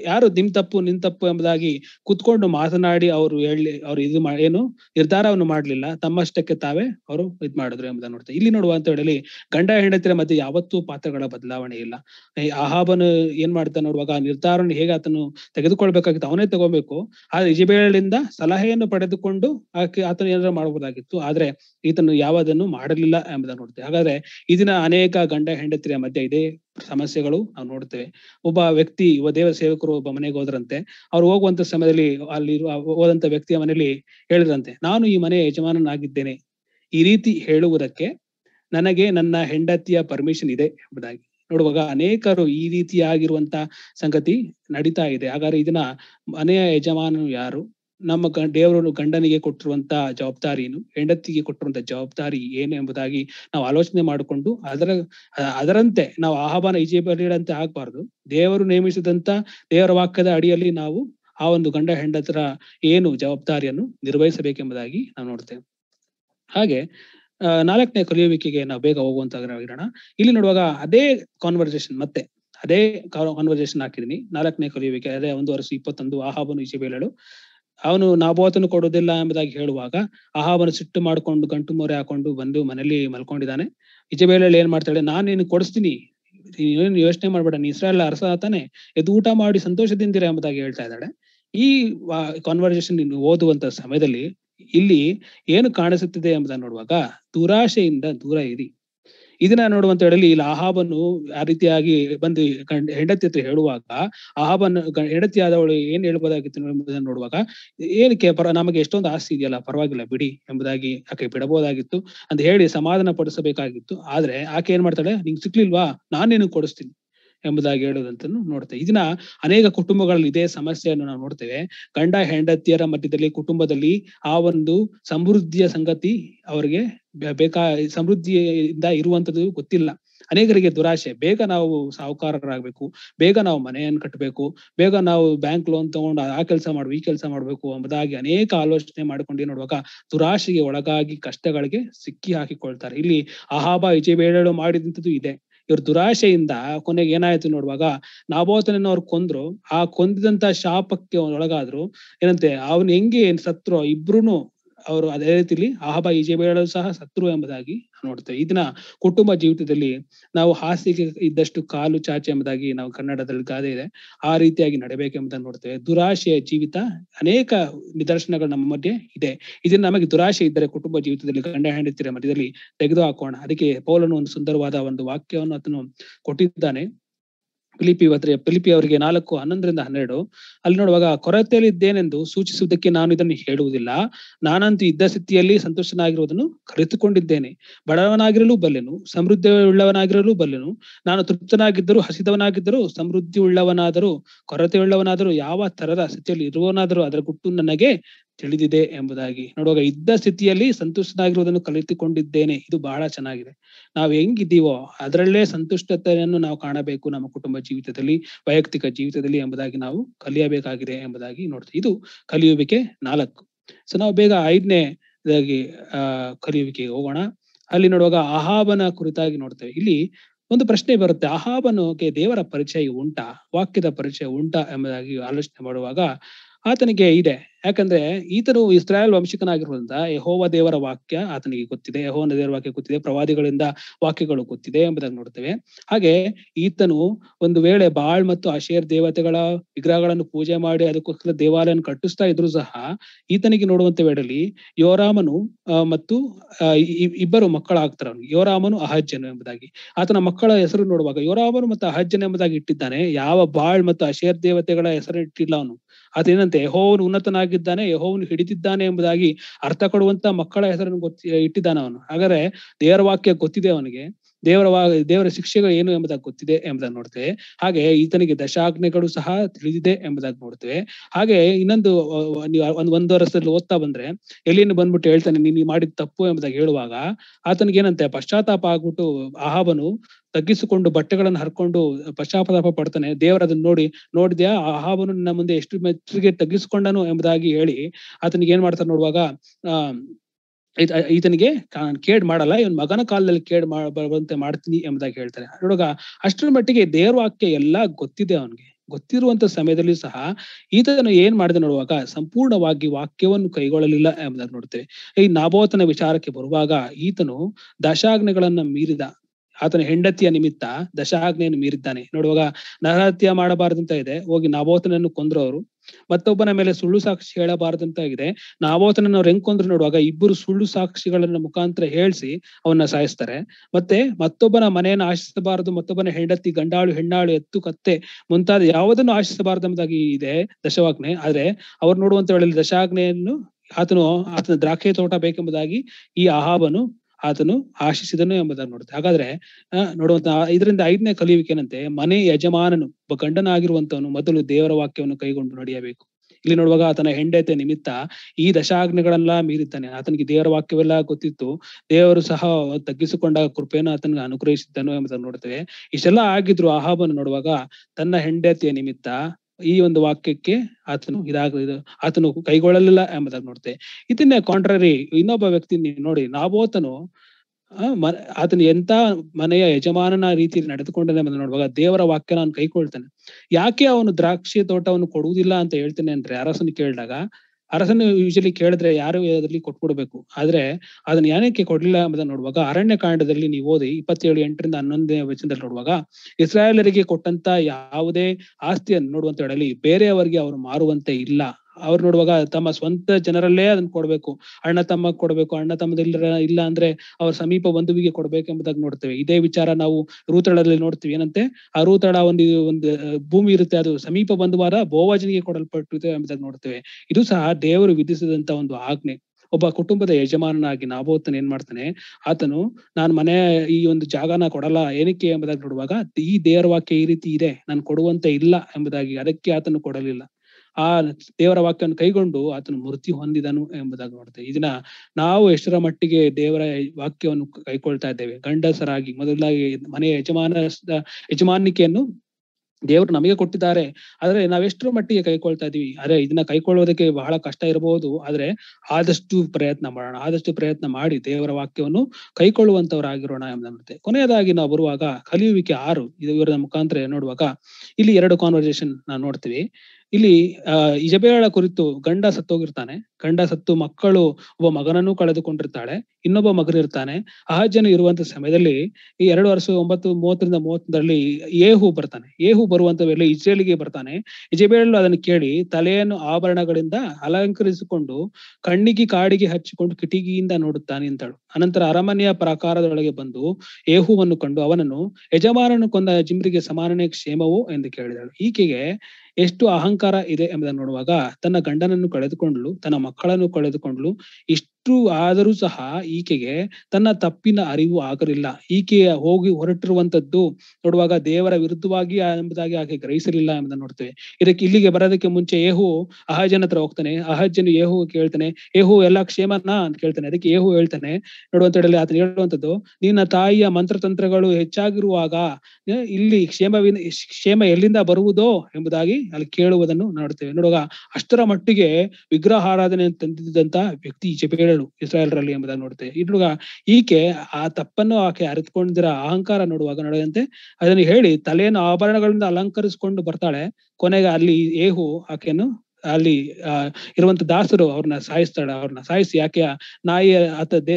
ಯಾರು ನಿಮ್ ತಪ್ಪು ನಿನ್ ತಪ್ಪು ಎಂಬುದಾಗಿ ಕುತ್ಕೊಂಡು ಮಾತನಾಡಿ ಅವರು ಹೇಳಿ ಅವ್ರು ಇದು ಏನು ನಿರ್ಧಾರವನ್ನು ಮಾಡ್ಲಿಲ್ಲ ತಮ್ಮಷ್ಟಕ್ಕೆ ತಾವೇ ಅವರು ಇದ್ ಮಾಡಿದ್ರು ಎಂಬುದನ್ನು ನೋಡ್ತಾರೆ ಇಲ್ಲಿ ನೋಡುವ ಅಂತ ಹೇಳಿ ಗಂಡ ಹೆಂಡತಿರ ಮಧ್ಯೆ ಯಾವತ್ತೂ ಪಾತ್ರಗಳ ಬದಲಾವಣೆ ಇಲ್ಲ ಅಹಾಬನು ಏನ್ ಮಾಡ್ತಾನೆ ನೋಡುವಾಗ ನಿರ್ಧಾರವನ್ನು ಹೇಗೆ ಆತನು ತೆಗೆದುಕೊಳ್ಬೇಕಾಗಿತ್ತು ಅವನೇ ತಗೋಬೇಕು ಆದ್ರೆ ಇಜಬೇಳಿಂದ ಸಲಹೆಯನ್ನು ಪಡೆದುಕೊಂಡು ಆಕೆ ಆತನು ಏನಾದ್ರು ಮಾಡಬಹುದಾಗಿತ್ತು ಆದ್ರೆ ಈತನು ಯಾವದನ್ನು ಮಾಡಲಿಲ್ಲ ಎಂಬುದನ್ನು ನೋಡ್ತೇವೆ ಹಾಗಾದ್ರೆ ಇದನ್ನ ಅನೇಕ ಗಂಡ ಹೆಂಡತಿರ ಮಧ್ಯೆ ಇದೇ ಸಮಸ್ಯೆಗಳು ನಾವು ನೋಡ್ತೇವೆ ಒಬ್ಬ ವ್ಯಕ್ತಿ ಒಬ್ಬ ದೇವ ಸೇವಕರು ಒಬ್ಬ ಮನೆಗೆ ಹೋದ್ರಂತೆ ಅವ್ರು ಹೋಗುವಂತ ಸಮಯದಲ್ಲಿ ಅಲ್ಲಿ ಹೋದಂತ ವ್ಯಕ್ತಿಯ ಮನೆಯಲ್ಲಿ ಹೇಳಿದ್ರಂತೆ ನಾನು ಈ ಮನೆಯ ಯಜಮಾನನಾಗಿದ್ದೇನೆ ಈ ರೀತಿ ಹೇಳುವುದಕ್ಕೆ ನನಗೆ ನನ್ನ ಹೆಂಡತಿಯ ಪರ್ಮಿಷನ್ ಇದೆ ಎಂಬುದಾಗಿ ನೋಡುವಾಗ ಅನೇಕರು ಈ ರೀತಿಯಾಗಿರುವಂತ ಸಂಗತಿ ನಡೀತಾ ಇದೆ ಹಾಗಾದ್ರೆ ಇದನ್ನ ಮನೆಯ ಯಜಮಾನನು ಯಾರು ನಮ್ಮ ದೇವರನ್ನು ಗಂಡನಿಗೆ ಕೊಟ್ಟಿರುವಂತ ಜವಾಬ್ದಾರಿಯನ್ನು ಹೆಂಡತಿಗೆ ಕೊಟ್ಟಿರುವಂತ ಜವಾಬ್ದಾರಿ ಏನು ಎಂಬುದಾಗಿ ನಾವು ಆಲೋಚನೆ ಮಾಡಿಕೊಂಡು ಅದರ ಅದರಂತೆ ನಾವು ಆಹ್ವಾನ ಈಜೆಬಲಿಡಂತೆ ಆಗ್ಬಾರ್ದು ದೇವರು ನೇಮಿಸಿದಂತ ದೇವರ ವಾಕ್ಯದ ಅಡಿಯಲ್ಲಿ ನಾವು ಆ ಒಂದು ಗಂಡ ಹೆಂಡತರ ಏನು ಜವಾಬ್ದಾರಿಯನ್ನು ನಿರ್ವಹಿಸಬೇಕೆಂಬುದಾಗಿ ನಾವು ನೋಡ್ತೇವೆ ಹಾಗೆ ನಾಲ್ಕನೇ ಕಲಿಯುವಿಕೆಗೆ ನಾವು ಬೇಗ ಹೋಗುವಂತ ಇರೋಣ ಇಲ್ಲಿ ನೋಡುವಾಗ ಅದೇ ಕಾನ್ವರ್ಸೇಷನ್ ಮತ್ತೆ ಅದೇ ಕಾನ್ವರ್ಸೇಷನ್ ಹಾಕಿದೀನಿ ನಾಲ್ಕನೇ ಕಲಿಯುವಿಕೆ ಅದೇ ಒಂದು ವರ್ಷ ಇಪ್ಪತ್ತೊಂದು ಆಹಾಬನು ಈಚೆ ಅವನು ನಾಬೋತನು ಕೊಡೋದಿಲ್ಲ ಎಂಬುದಾಗಿ ಹೇಳುವಾಗ ಆಹಾವನು ಸಿಟ್ಟು ಮಾಡ್ಕೊಂಡು ಗಂಟು ಮೊರೆ ಹಾಕೊಂಡು ಬಂದು ಮನೇಲಿ ಮಲ್ಕೊಂಡಿದ್ದಾನೆ ಇಜಬೇಳಲ್ಲಿ ಏನ್ ಮಾಡ್ತಾಳೆ ನಾನು ನೀನು ಕೊಡಿಸ್ತೀನಿ ನೀನು ಯೋಚನೆ ಮಾಡ್ಬೇಡ ನೀ ಇಸ್ರಾಯಲ್ ಅರಸ ತಾನೆ ಎದ್ದು ಊಟ ಮಾಡಿ ಸಂತೋಷದಿಂದಿರ ಎಂಬುದಾಗಿ ಹೇಳ್ತಾ ಇದ್ದಾಳೆ ಈ ಕಾನ್ವರ್ಸೇಷನ್ ಓದುವಂತ ಸಮಯದಲ್ಲಿ ಇಲ್ಲಿ ಏನು ಕಾಣಿಸುತ್ತಿದೆ ಎಂಬುದನ್ನು ನೋಡುವಾಗ ದುರಾಶೆಯಿಂದ ದೂರ ಇರಿ ಇದನ್ನ ನೋಡುವಂತ ಹೇಳಿ ಇಲ್ಲಿ ಆಹಾಬನ್ನು ಆ ರೀತಿಯಾಗಿ ಬಂದು ಹೆಂಡತಿ ಹತ್ರ ಹೇಳುವಾಗ ಆಹಾಬನ್ ಹೆಂಡತಿ ಆದವಳು ಏನ್ ಹೇಳ್ಬೋದಾಗಿತ್ತು ಎಂಬುದನ್ನು ನೋಡುವಾಗ ಏನಕ್ಕೆ ಪರ ನಮಗೆ ಎಷ್ಟೊಂದು ಆಸ್ತಿ ಇದೆಯಲ್ಲ ಪರವಾಗಿಲ್ಲ ಬಿಡಿ ಎಂಬುದಾಗಿ ಆಕೆ ಬಿಡಬಹುದಾಗಿತ್ತು ಅಂತ ಹೇಳಿ ಸಮಾಧಾನ ಪಡಿಸಬೇಕಾಗಿತ್ತು ಆದ್ರೆ ಆಕೆ ಏನ್ ಮಾಡ್ತಾಳೆ ನಿಂಗೆ ಸಿಕ್ಲಿಲ್ವಾ ನಾನ್ ನಿನಗ್ ಕೊಡಿಸ್ತೀನಿ ಎಂಬುದಾಗಿ ಹೇಳುವುದಂತನ್ನು ನೋಡ್ತೇವೆ ಇದನ್ನ ಅನೇಕ ಕುಟುಂಬಗಳಲ್ಲಿ ಇದೇ ಸಮಸ್ಯೆಯನ್ನು ನಾವು ನೋಡ್ತೇವೆ ಗಂಡ ಹೆಂಡತಿಯರ ಮಧ್ಯದಲ್ಲಿ ಕುಟುಂಬದಲ್ಲಿ ಆ ಒಂದು ಸಮೃದ್ಧಿಯ ಸಂಗತಿ ಅವರಿಗೆ ಬೇಕಾ ಸಮೃದ್ಧಿಯಿಂದ ಇರುವಂತದ್ದು ಗೊತ್ತಿಲ್ಲ ಅನೇಕರಿಗೆ ದುರಾಶೆ ಬೇಗ ನಾವು ಸಾಹುಕಾರರಾಗಬೇಕು ಬೇಗ ನಾವು ಮನೆಯನ್ನು ಕಟ್ಟಬೇಕು ಬೇಗ ನಾವು ಬ್ಯಾಂಕ್ ಲೋನ್ ತಗೊಂಡು ಆ ಕೆಲಸ ಮಾಡುವ ಈ ಕೆಲಸ ಮಾಡ್ಬೇಕು ಎಂಬುದಾಗಿ ಅನೇಕ ಆಲೋಚನೆ ಮಾಡ್ಕೊಂಡು ನೋಡುವಾಗ ದುರಾಶೆಗೆ ಒಳಗಾಗಿ ಕಷ್ಟಗಳಿಗೆ ಸಿಕ್ಕಿ ಹಾಕಿಕೊಳ್ತಾರೆ ಇಲ್ಲಿ ಅಹಾಬ ಇಜೆ ಬೇಡಲು ಮಾಡಿದಂಥದ್ದು ಇದೆ ಇವ್ರ ದುರಾಶೆಯಿಂದ ಕೊನೆಗೆ ಏನಾಯ್ತು ನೋಡುವಾಗ ನಾಬೋತನನ್ನ ಅವ್ರು ಕೊಂದ್ರು ಆ ಕೊಂದಿದಂತ ಶಾಪಕ್ಕೆ ಒಳಗಾದ್ರು ಏನಂತೆ ಅವ್ನ್ ಹೆಂಗೆ ಸತ್ರು ಇಬ್ರುನು ಅವರು ಅದೇ ರೀತಿಲಿ ಆಹಬ ಬೇಡಲು ಸಹ ಸತ್ರು ಎಂಬುದಾಗಿ ನೋಡ್ತೇವೆ ಇದನ್ನ ಕುಟುಂಬ ಜೀವಿತದಲ್ಲಿ ನಾವು ಹಾಸಿಗೆ ಇದ್ದಷ್ಟು ಕಾಲು ಚಾಚೆ ಎಂಬುದಾಗಿ ನಾವು ಕನ್ನಡದಲ್ಲಿ ಗಾದೆ ಇದೆ ಆ ರೀತಿಯಾಗಿ ನಡಬೇಕೆಂಬುದನ್ನು ನೋಡ್ತೇವೆ ದುರಾಶೆಯ ಜೀವಿತ ಅನೇಕ ನಿದರ್ಶನಗಳು ನಮ್ಮ ಮಧ್ಯೆ ಇದೆ ಇದನ್ನ ನಮಗೆ ದುರಾಶೆ ಇದ್ದರೆ ಕುಟುಂಬ ಜೀವಿತದಲ್ಲಿ ಗಂಡ ಹೆಂಡತಿರ ಮಧ್ಯದಲ್ಲಿ ತೆಗೆದು ಹಾಕೋಣ ಅದಕ್ಕೆ ಪೌಲನು ಒಂದು ಸುಂದರವಾದ ಒಂದು ವಾಕ್ಯವನ್ನು ಅದನ್ನು ಕೊಟ್ಟಿದ್ದಾನೆ ಫಿಲಿಪಿ ಪಿಲಿಪಿ ಅವರಿಗೆ ನಾಲ್ಕು ಹನ್ನೊಂದರಿಂದ ಹನ್ನೆರಡು ಅಲ್ಲಿ ನೋಡುವಾಗ ಕೊರತೆಯಲ್ಲಿ ಇದ್ದೇನೆಂದು ಸೂಚಿಸುವುದಕ್ಕೆ ನಾನು ಇದನ್ನು ಹೇಳುವುದಿಲ್ಲ ನಾನಂತೂ ಇದ್ದ ಸ್ಥಿತಿಯಲ್ಲಿ ಸಂತೋಷನಾಗಿರುವುದನ್ನು ಕರೆತುಕೊಂಡಿದ್ದೇನೆ ಬಡವನಾಗಿರಲು ಬಲ್ಲೆನು ಸಮೃದ್ಧಿ ಉಳ್ಳವನಾಗಿರಲು ಬಲ್ಲೆನು ನಾನು ತೃಪ್ತನಾಗಿದ್ದರೂ ಹಸಿದವನಾಗಿದ್ದರೂ ಸಮೃದ್ಧಿ ಉಳ್ಳವನಾದರೂ ಕೊರತೆಯುಳ್ಳವನಾದರೂ ಯಾವ ತರದ ಸ್ಥಿತಿಯಲ್ಲಿ ಇರುವವನಾದರೂ ಅದರ ಗುಟ್ಟು ನನಗೆ ತಿಳಿದಿದೆ ಎಂಬುದಾಗಿ ನೋಡುವಾಗ ಇದ್ದ ಸ್ಥಿತಿಯಲ್ಲಿ ಸಂತುಷ್ಟನಾಗಿರುವುದನ್ನು ಕಲಿತುಕೊಂಡಿದ್ದೇನೆ ಇದು ಬಹಳ ಚೆನ್ನಾಗಿದೆ ನಾವು ಹೆಂಗಿದ್ದೀವೋ ಅದರಲ್ಲೇ ಸಂತುಷ್ಟತೆಯನ್ನು ನಾವು ಕಾಣಬೇಕು ನಮ್ಮ ಕುಟುಂಬ ಜೀವಿತದಲ್ಲಿ ವೈಯಕ್ತಿಕ ಜೀವಿತದಲ್ಲಿ ಎಂಬುದಾಗಿ ನಾವು ಕಲಿಯಬೇಕಾಗಿದೆ ಎಂಬುದಾಗಿ ನೋಡ್ತೀವಿ ಇದು ಕಲಿಯುವಿಕೆ ನಾಲ್ಕು ಸೊ ನಾವು ಬೇಗ ಐದನೇ ಕಲಿಯುವಿಕೆಗೆ ಹೋಗೋಣ ಅಲ್ಲಿ ನೋಡುವಾಗ ಆಹಾಬನ ಕುರಿತಾಗಿ ನೋಡ್ತೇವೆ ಇಲ್ಲಿ ಒಂದು ಪ್ರಶ್ನೆ ಬರುತ್ತೆ ಆಹಾಬನಕ್ಕೆ ದೇವರ ಪರಿಚಯ ಉಂಟಾ ವಾಕ್ಯದ ಪರಿಚಯ ಉಂಟಾ ಎಂಬುದಾಗಿ ಆಲೋಚನೆ ಮಾಡುವಾಗ ಆತನಿಗೆ ಇದೆ ಯಾಕಂದ್ರೆ ಈತನು ಇಸ್ರಾಯಲ್ ವಂಶಿಕನಾಗಿರುವುದರಿಂದ ಯಹೋವ ದೇವರ ವಾಕ್ಯ ಆತನಿಗೆ ಗೊತ್ತಿದೆ ಯಹೋವನ ದೇವರ ವಾಕ್ಯ ಗೊತ್ತಿದೆ ಪ್ರವಾದಿಗಳಿಂದ ವಾಕ್ಯಗಳು ಗೊತ್ತಿದೆ ಎಂಬುದಾಗಿ ನೋಡ್ತೇವೆ ಹಾಗೆ ಈತನು ಒಂದು ವೇಳೆ ಬಾಳ್ ಮತ್ತು ಆಶೇರ್ ದೇವತೆಗಳ ವಿಗ್ರಹಗಳನ್ನು ಪೂಜೆ ಮಾಡಿ ಅದಕ್ಕೋಸ್ಕರ ದೇವಾಲಯವನ್ನು ಕಟ್ಟಿಸ್ತಾ ಇದ್ರು ಸಹ ಈತನಿಗೆ ನೋಡುವಂತ ವೇಳೆಯಲ್ಲಿ ಯೋರಾಮನು ಮತ್ತು ಇಬ್ಬರು ಮಕ್ಕಳಾಗ್ತಾರೆ ಅವನು ಯೋರಾಮನು ಅಹಜ್ಜನು ಎಂಬುದಾಗಿ ಆತನ ಮಕ್ಕಳ ಹೆಸರು ನೋಡುವಾಗ ಯೋರಾಮನು ಮತ್ತು ಅಹಜ್ಜನ್ ಎಂಬುದಾಗಿ ಇಟ್ಟಿದ್ದಾನೆ ಯಾವ ಬಾಳ್ ಮತ್ತು ಅಶೇರ್ ದೇವತೆಗಳ ಹೆಸರು ಇಟ್ಟಿಲ್ಲ ಅವನು ಅದೇನಂತೆ ಯಹೋವನು ಉನ್ನತನಾಗಿ ಆಗಿದ್ದಾನೆ ಯಹೋವನು ಹಿಡಿದಿದ್ದಾನೆ ಎಂಬುದಾಗಿ ಅರ್ಥ ಕೊಡುವಂತ ಮಕ್ಕಳ ಹೆಸರನ್ನು ಗೊತ್ತಿ ಇಟ್ಟಿದ್ದಾನೆ ಅವನು ಹಾಗಾದ್ರೆ ದೇವರ ವಾಕ್ಯ ಗೊತ್ತಿದೆ ಅವನಿಗೆ ದೇವರ ದೇವರ ಶಿಕ್ಷೆಗಳು ಏನು ಎಂಬುದಾಗಿ ಗೊತ್ತಿದೆ ಎಂಬುದಾಗಿ ನೋಡ್ತೇವೆ ಹಾಗೆ ಈತನಿಗೆ ದಶಾಜ್ಞೆಗಳು ಸಹ ತಿಳಿದಿದೆ ಎಂಬುದಾಗಿ ನೋಡ್ತೇವೆ ಹಾಗೆ ಇನ್ನೊಂದು ಒಂದು ಒಂದು ವರ್ಷದಲ್ಲಿ ಓದ್ತಾ ಬಂದ್ರೆ ಎಲ್ಲಿಯನ್ನು ಬಂದ್ಬಿಟ್ಟು ಹೇಳ್ತಾನೆ ನೀನು ಮಾಡಿದ ತಪ್ಪು ಎಂಬುದಾಗಿ ಹೇಳುವಾಗ ಆತನಿಗೆ ಏನಂತೆ ಪಶ್ಚಾತ್ತಾಪ ಆಗ್ಬಿಟ್ಟು ಆಹಾಬನು ತಗ್ಗಿಸಿಕೊಂಡು ಬಟ್ಟೆಗಳನ್ನು ಹರ್ಕೊಂಡು ಪಶ್ಚಾತ್ತಾಪ ಪಡ್ತಾನೆ ದೇವರ ಅದನ್ನ ನೋಡಿ ನೋಡಿದ್ಯಾ ಆಹಾಬನು ನನ್ನ ಮುಂದೆ ಎಷ್ಟು ಮೆಚ್ಚುಗೆ ತಗ್ಗಿಸಿಕೊಂಡನು ಎಂಬುದಾಗಿ ಹೇಳಿ ಆತನಿಗೆ ಏನ್ ಮಾಡ್ತಾನೆ ನೋಡುವಾಗ ಆ ಈತನಿಗೆ ಕೇಡ್ ಮಾಡಲ್ಲ ಇವನ್ ಮಗನ ಕಾಲದಲ್ಲಿ ಕೇಡ್ ಬರುವಂತೆ ಮಾಡ್ತೀನಿ ಎಂಬುದಾಗಿ ಹೇಳ್ತಾರೆ ಹುಡುಗ ಅಷ್ಟರ ಮಟ್ಟಿಗೆ ದೇವ್ರ ವಾಕ್ಯ ಎಲ್ಲಾ ಗೊತ್ತಿದೆ ಅವನಿಗೆ ಗೊತ್ತಿರುವಂತ ಸಮಯದಲ್ಲಿ ಸಹ ಈತನು ಏನ್ ಮಾಡಿದೆ ನೋಡುವಾಗ ಸಂಪೂರ್ಣವಾಗಿ ವಾಕ್ಯವನ್ನು ಕೈಗೊಳ್ಳಲಿಲ್ಲ ಎಂಬುದಾಗಿ ನೋಡ್ತೇವೆ ಈ ನಾಭೋತನ ವಿಚಾರಕ್ಕೆ ಬರುವಾಗ ಈತನು ದಶಾಗ್ನೆಗಳನ್ನ ಮೀರಿದ ಆತನ ಹೆಂಡತಿಯ ನಿಮಿತ್ತ ದಶಾಗ್ನೆಯನ್ನು ಮೀರಿದ್ದಾನೆ ನೋಡುವಾಗ ನರಹತ್ಯ ಮಾಡಬಾರದಂತ ಇದೆ ಹೋಗಿ ನಾಭೋತನನ್ನು ಕೊಂದ್ರವರು ಮತ್ತೊಬ್ಬನ ಮೇಲೆ ಸುಳ್ಳು ಸಾಕ್ಷಿ ಹೇಳಬಾರದಂತಾಗಿದೆ ನಾವೋತನ ಅವ್ರು ನೋಡುವಾಗ ಇಬ್ಬರು ಸುಳ್ಳು ಸಾಕ್ಷಿಗಳನ್ನ ಮುಖಾಂತರ ಹೇಳಿಸಿ ಅವನ್ನ ಸಾಯಿಸ್ತಾರೆ ಮತ್ತೆ ಮತ್ತೊಬ್ಬನ ಮನೆಯನ್ನು ಆಶಿಸಬಾರದು ಮತ್ತೊಬ್ಬನ ಹೆಂಡತಿ ಗಂಡಾಳು ಹೆಣ್ಣಾಳು ಎತ್ತು ಕತ್ತೆ ಮುಂತಾದ ಯಾವುದನ್ನು ಆಶಿಸಬಾರದು ಎಂಬುದಾಗಿ ಇದೆ ದಶವಾಜ್ಞೆ ಆದ್ರೆ ಅವ್ರು ನೋಡುವಂತ ವೇಳೆಯಲ್ಲಿ ದಶಾಜ್ಞೆಯನ್ನು ಆತನು ಆತನ ದ್ರಾಕ್ಷಿ ತೋಟ ಬೇಕೆಂಬುದಾಗಿ ಈ ಅಹಾಬನು ಆತನು ಆಶಿಸಿದನು ಎಂಬುದನ್ನು ನೋಡುತ್ತೆ ಹಾಗಾದ್ರೆ ನೋಡುವಂತ ಇದರಿಂದ ಐದನೇ ಕಲಿಯುವಿಕೆ ಏನಂತೆ ಮನೆ ಯಜಮಾನನು ಒಬ್ಬ ಗಂಡನಾಗಿರುವಂತವನು ಮೊದಲು ದೇವರ ವಾಕ್ಯವನ್ನು ಕೈಗೊಂಡು ನಡೆಯಬೇಕು ಇಲ್ಲಿ ನೋಡುವಾಗ ಆತನ ಹೆಂಡತಿಯ ನಿಮಿತ್ತ ಈ ದಶಾಗ್ನಿಗಳೆಲ್ಲ ಮೀರಿದ್ದಾನೆ ಆತನಿಗೆ ದೇವರ ವಾಕ್ಯವೆಲ್ಲ ಗೊತ್ತಿತ್ತು ದೇವರು ಸಹ ತಗ್ಗಿಸಿಕೊಂಡಾಗ ಕೃಪೆಯನ್ನು ಆತನಿಗೆ ಅನುಗ್ರಹಿಸಿದ್ದನು ಎಂಬುದನ್ನು ನೋಡ್ತೇವೆ ಇಷ್ಟೆಲ್ಲ ಆಗಿದ್ರು ಆಹಾಬನ್ನು ನೋಡುವಾಗ ತನ್ನ ಹೆಂಡತಿಯ ನಿಮಿತ್ತ ಈ ಒಂದು ವಾಕ್ಯಕ್ಕೆ ಆತನು ಇದಾಗ ಆತನು ಕೈಗೊಳ್ಳಲಿಲ್ಲ ಎಂಬುದಾಗಿ ನೋಡ್ತೇವೆ ಇದನ್ನೇ ಕಾಂಟ್ರರಿ ಇನ್ನೊಬ್ಬ ವ್ಯಕ್ತಿ ನೋಡಿ ನಾಬೋತನು ಆತನು ಎಂತ ಮನೆಯ ಯಜಮಾನನ ರೀತಿಯಲ್ಲಿ ನಡೆದುಕೊಂಡನೆ ನೋಡುವಾಗ ದೇವರ ವಾಕ್ಯ ನಾನು ಕೈಕೊಳ್ತೇನೆ ಯಾಕೆ ಅವನು ದ್ರಾಕ್ಷಿ ತೋಟವನ್ನು ಕೊಡುವುದಿಲ್ಲ ಅಂತ ಹೇಳ್ತೇನೆ ಅಂದ್ರೆ ಅರಸನು ಕೇಳಿದಾಗ ಅರಸನ್ನು ಯೂಶಲಿ ಕೇಳಿದ್ರೆ ಯಾರು ಅದರಲ್ಲಿ ಕೊಟ್ಬಿಡ್ಬೇಕು ಆದ್ರೆ ಅದನ್ನ ಯಾನಕ್ಕೆ ಕೊಡ್ಲಿಲ್ಲ ಎಂಬುದನ್ನು ನೋಡುವಾಗ ಅರಣ್ಯ ಕಾಂಡದಲ್ಲಿ ನೀವು ಓದಿ ಇಪ್ಪತ್ತೇಳು ಎಂಟರಿಂದ ಹನ್ನೊಂದನೇ ವಚನದಲ್ಲಿ ನೋಡುವಾಗ ಇಸ್ರಾಯೇಲರಿಗೆ ಕೊಟ್ಟಂತ ಯಾವುದೇ ಆಸ್ತಿಯನ್ನು ನೋಡುವಂತ ಹೇಳಲಿ ಬೇರೆಯವರಿಗೆ ಅವರು ಮಾರುವಂತೆ ಇಲ್ಲ ಅವ್ರು ನೋಡುವಾಗ ತಮ್ಮ ಸ್ವಂತ ಜನರಲ್ಲೇ ಅದನ್ನ ಕೊಡ್ಬೇಕು ಅಣ್ಣ ತಮ್ಮ ಕೊಡ್ಬೇಕು ಅಣ್ಣ ತಮ್ಮದಿಲ್ಲ ಇಲ್ಲ ಅಂದ್ರೆ ಅವ್ರ ಸಮೀಪ ಬಂಧುವಿಗೆ ಎಂಬುದಾಗಿ ನೋಡ್ತೇವೆ ಇದೇ ವಿಚಾರ ನಾವು ರೂತಳದಲ್ಲಿ ನೋಡ್ತೀವಿ ಏನಂತೆ ಆ ರೂತಳ ಒಂದು ಒಂದು ಭೂಮಿ ಇರುತ್ತೆ ಅದು ಸಮೀಪ ಬಂಧುವಾರ ಬೋವಾಜನಿಗೆ ಕೊಡಲ್ಪಟ್ಟಿದೆ ಎಂಬುದಾಗಿ ನೋಡ್ತೇವೆ ಇದು ಸಹ ದೇವರು ವಿಧಿಸಿದಂತ ಒಂದು ಆಜ್ಞೆ ಒಬ್ಬ ಕುಟುಂಬದ ಯಜಮಾನನಾಗಿ ನಾಭೋತನ ಏನ್ ಮಾಡ್ತಾನೆ ಆತನು ನಾನು ಮನೆ ಈ ಒಂದು ಜಾಗನ ಕೊಡಲ್ಲ ಏನಕ್ಕೆ ಎಂಬುದಾಗಿ ನೋಡುವಾಗ ಈ ದೇವರ ವಾಕ್ಯ ಈ ರೀತಿ ಇದೆ ನಾನು ಕೊಡುವಂತ ಇಲ್ಲ ಎಂಬುದಾಗಿ ಅದಕ್ಕೆ ಆತನು ಕೊಡಲಿಲ್ಲ ಆ ದೇವರ ವಾಕ್ಯವನ್ನು ಕೈಗೊಂಡು ಆತನು ಮೃತಿ ಹೊಂದಿದನು ಎಂಬುದಾಗಿ ನೋಡ್ತೇವೆ ಇದನ್ನ ನಾವು ಎಷ್ಟರ ಮಟ್ಟಿಗೆ ದೇವರ ವಾಕ್ಯವನ್ನು ಕೈಕೊಳ್ತಾ ಇದ್ದೇವೆ ಗಂಡಸರಾಗಿ ಮೊದಲಾಗಿ ಮನೆಯ ಯಜಮಾನ ಯಜಮಾನಿಕೆಯನ್ನು ದೇವರು ನಮಗೆ ಕೊಟ್ಟಿದ್ದಾರೆ ಆದ್ರೆ ನಾವೆಷ್ಟರ ಮಟ್ಟಿಗೆ ಕೈಕೊಳ್ತಾ ಇದೀವಿ ಅದೇ ಇದನ್ನ ಕೈಕೊಳ್ಳೋದಕ್ಕೆ ಬಹಳ ಕಷ್ಟ ಇರಬಹುದು ಆದ್ರೆ ಆದಷ್ಟು ಪ್ರಯತ್ನ ಮಾಡೋಣ ಆದಷ್ಟು ಪ್ರಯತ್ನ ಮಾಡಿ ದೇವರ ವಾಕ್ಯವನ್ನು ಕೈಕೊಳ್ಳುವಂತವರಾಗಿರೋಣ ಎಂಬ ಕೊನೆಯದಾಗಿ ನಾವು ಬರುವಾಗ ಕಲಿಯುವಿಕೆ ಆರು ಇದು ಇವರ ಮುಖಾಂತರ ನೋಡುವಾಗ ಇಲ್ಲಿ ಎರಡು ಕಾನ್ವರ್ಸೇಷನ್ ನಾವು ನೋಡ್ತೀವಿ ಇಲ್ಲಿ ಇಜಬೇಳ ಕುರಿತು ಗಂಡ ಸತ್ತೋಗಿರ್ತಾನೆ ಗಂಡ ಸತ್ತು ಮಕ್ಕಳು ಒಬ್ಬ ಮಗನನ್ನು ಕಳೆದುಕೊಂಡಿರ್ತಾಳೆ ಇನ್ನೊಬ್ಬ ಮಗನಿರ್ತಾನೆ ಅಹಜನ ಇರುವಂತ ಸಮಯದಲ್ಲಿ ಈ ಎರಡು ವರ್ಷ ಒಂಬತ್ತು ಮೂವತ್ತರಿಂದ ಮೂವತ್ತರಲ್ಲಿ ಏಹು ಬರ್ತಾನೆ ಏಹು ಬರುವಂತ ವೇಳೆ ಇಜ್ರೇಲಿಗೆ ಬರ್ತಾನೆ ಇಜಬೇಲ್ ಅದನ್ನು ಕೇಳಿ ತಲೆಯನ್ನು ಆಭರಣಗಳಿಂದ ಅಲಂಕರಿಸಿಕೊಂಡು ಕಣ್ಣಿಗೆ ಕಾಡಿಗೆ ಹಚ್ಚಿಕೊಂಡು ಕಿಟಿಕಿಯಿಂದ ನೋಡುತ್ತಾನೆ ಅಂತಳು ಅನಂತರ ಅರಮನೆಯ ಪ್ರಕಾರದೊಳಗೆ ಬಂದು ಏಹುವನ್ನು ಕಂಡು ಅವನನ್ನು ಯಜಮಾನನು ಕೊಂದ ಜಿಮ್ರಿಗೆ ಸಮಾನನೇ ಕ್ಷೇಮವು ಎಂದು ಕೇಳಿದಳು ಈಕೆಗೆ ಎಷ್ಟು ಅಹಂಕಾರ ಇದೆ ಎಂಬುದನ್ನು ನೋಡುವಾಗ ತನ್ನ ಗಂಡನನ್ನು ಕಳೆದುಕೊಂಡಳು ತನ್ನ ಮಕ್ಕಳನ್ನು ಕಳೆದುಕೊಂಡ್ಲು ಇಷ್ಟು ಇಷ್ಟು ಆದರೂ ಸಹ ಈಕೆಗೆ ತನ್ನ ತಪ್ಪಿನ ಅರಿವು ಆಗಲಿಲ್ಲ ಈಕೆಯ ಹೋಗಿ ಹೊರಟಿರುವಂತದ್ದು ನೋಡುವಾಗ ದೇವರ ವಿರುದ್ಧವಾಗಿ ಎಂಬುದಾಗಿ ಆಕೆ ಗ್ರಹಿಸಲಿಲ್ಲ ಎಂಬುದನ್ನು ನೋಡ್ತೇವೆ ಇದಕ್ಕೆ ಇಲ್ಲಿಗೆ ಬರೋದಕ್ಕೆ ಮುಂಚೆ ಏಹು ಅಹಜನ ಹತ್ರ ಹೋಗ್ತಾನೆ ಅಹಜನು ಏಹು ಕೇಳ್ತಾನೆ ಏಹು ಎಲ್ಲಾ ಕ್ಷೇಮನ ಅಂತ ಕೇಳ್ತಾನೆ ಅದಕ್ಕೆ ಏಹು ಹೇಳ್ತಾನೆ ನೋಡುವಂತ ಹೇಳಿ ಆತನ ಹೇಳುವಂತದ್ದು ನಿನ್ನ ತಾಯಿಯ ಮಂತ್ರತಂತ್ರಗಳು ಹೆಚ್ಚಾಗಿರುವಾಗ ಇಲ್ಲಿ ಕ್ಷೇಮವಿನ ಕ್ಷೇಮ ಎಲ್ಲಿಂದ ಬರುವುದೋ ಎಂಬುದಾಗಿ ಅಲ್ಲಿ ಕೇಳುವುದನ್ನು ನೋಡ್ತೇವೆ ನೋಡುವಾಗ ಅಷ್ಟರ ಮಟ್ಟಿಗೆ ವಿಗ್ರಹ ಆರಾಧನೆ ತಂದಿದ್ದಂತ ವ್ಯಕ್ತಿ ಈಚೆ ಇಸ್ರಾಯೇಲ್ ರಲ್ಲಿ ಎಂಬುದಾಗಿ ಈಕೆ ಆ ತಪ್ಪನ್ನು ಆಕೆ ಅರಿತುಕೊಂಡಿರ ಅಹಂಕಾರ ನೋಡುವಾಗ ನಡೆದಂತೆ ಅದನ್ನು ಹೇಳಿ ತಲೆಯನ್ನು ಆಭರಣಗಳಿಂದ ಅಲಂಕರಿಸಿಕೊಂಡು ಬರ್ತಾಳೆ ಕೊನೆಗೆ ಅಲ್ಲಿ ಏಹು ಆಕೆಯನ್ನು ಅಲ್ಲಿ ಇರುವಂತ ದಾಸರು ಅವ್ರನ್ನ ಸಾಯಿಸ್ತಾಳೆ ಅವ್ರನ್ನ ಸಾಯಿಸಿ ಆಕೆಯ ನಾಯಿ ಆತ ದೇ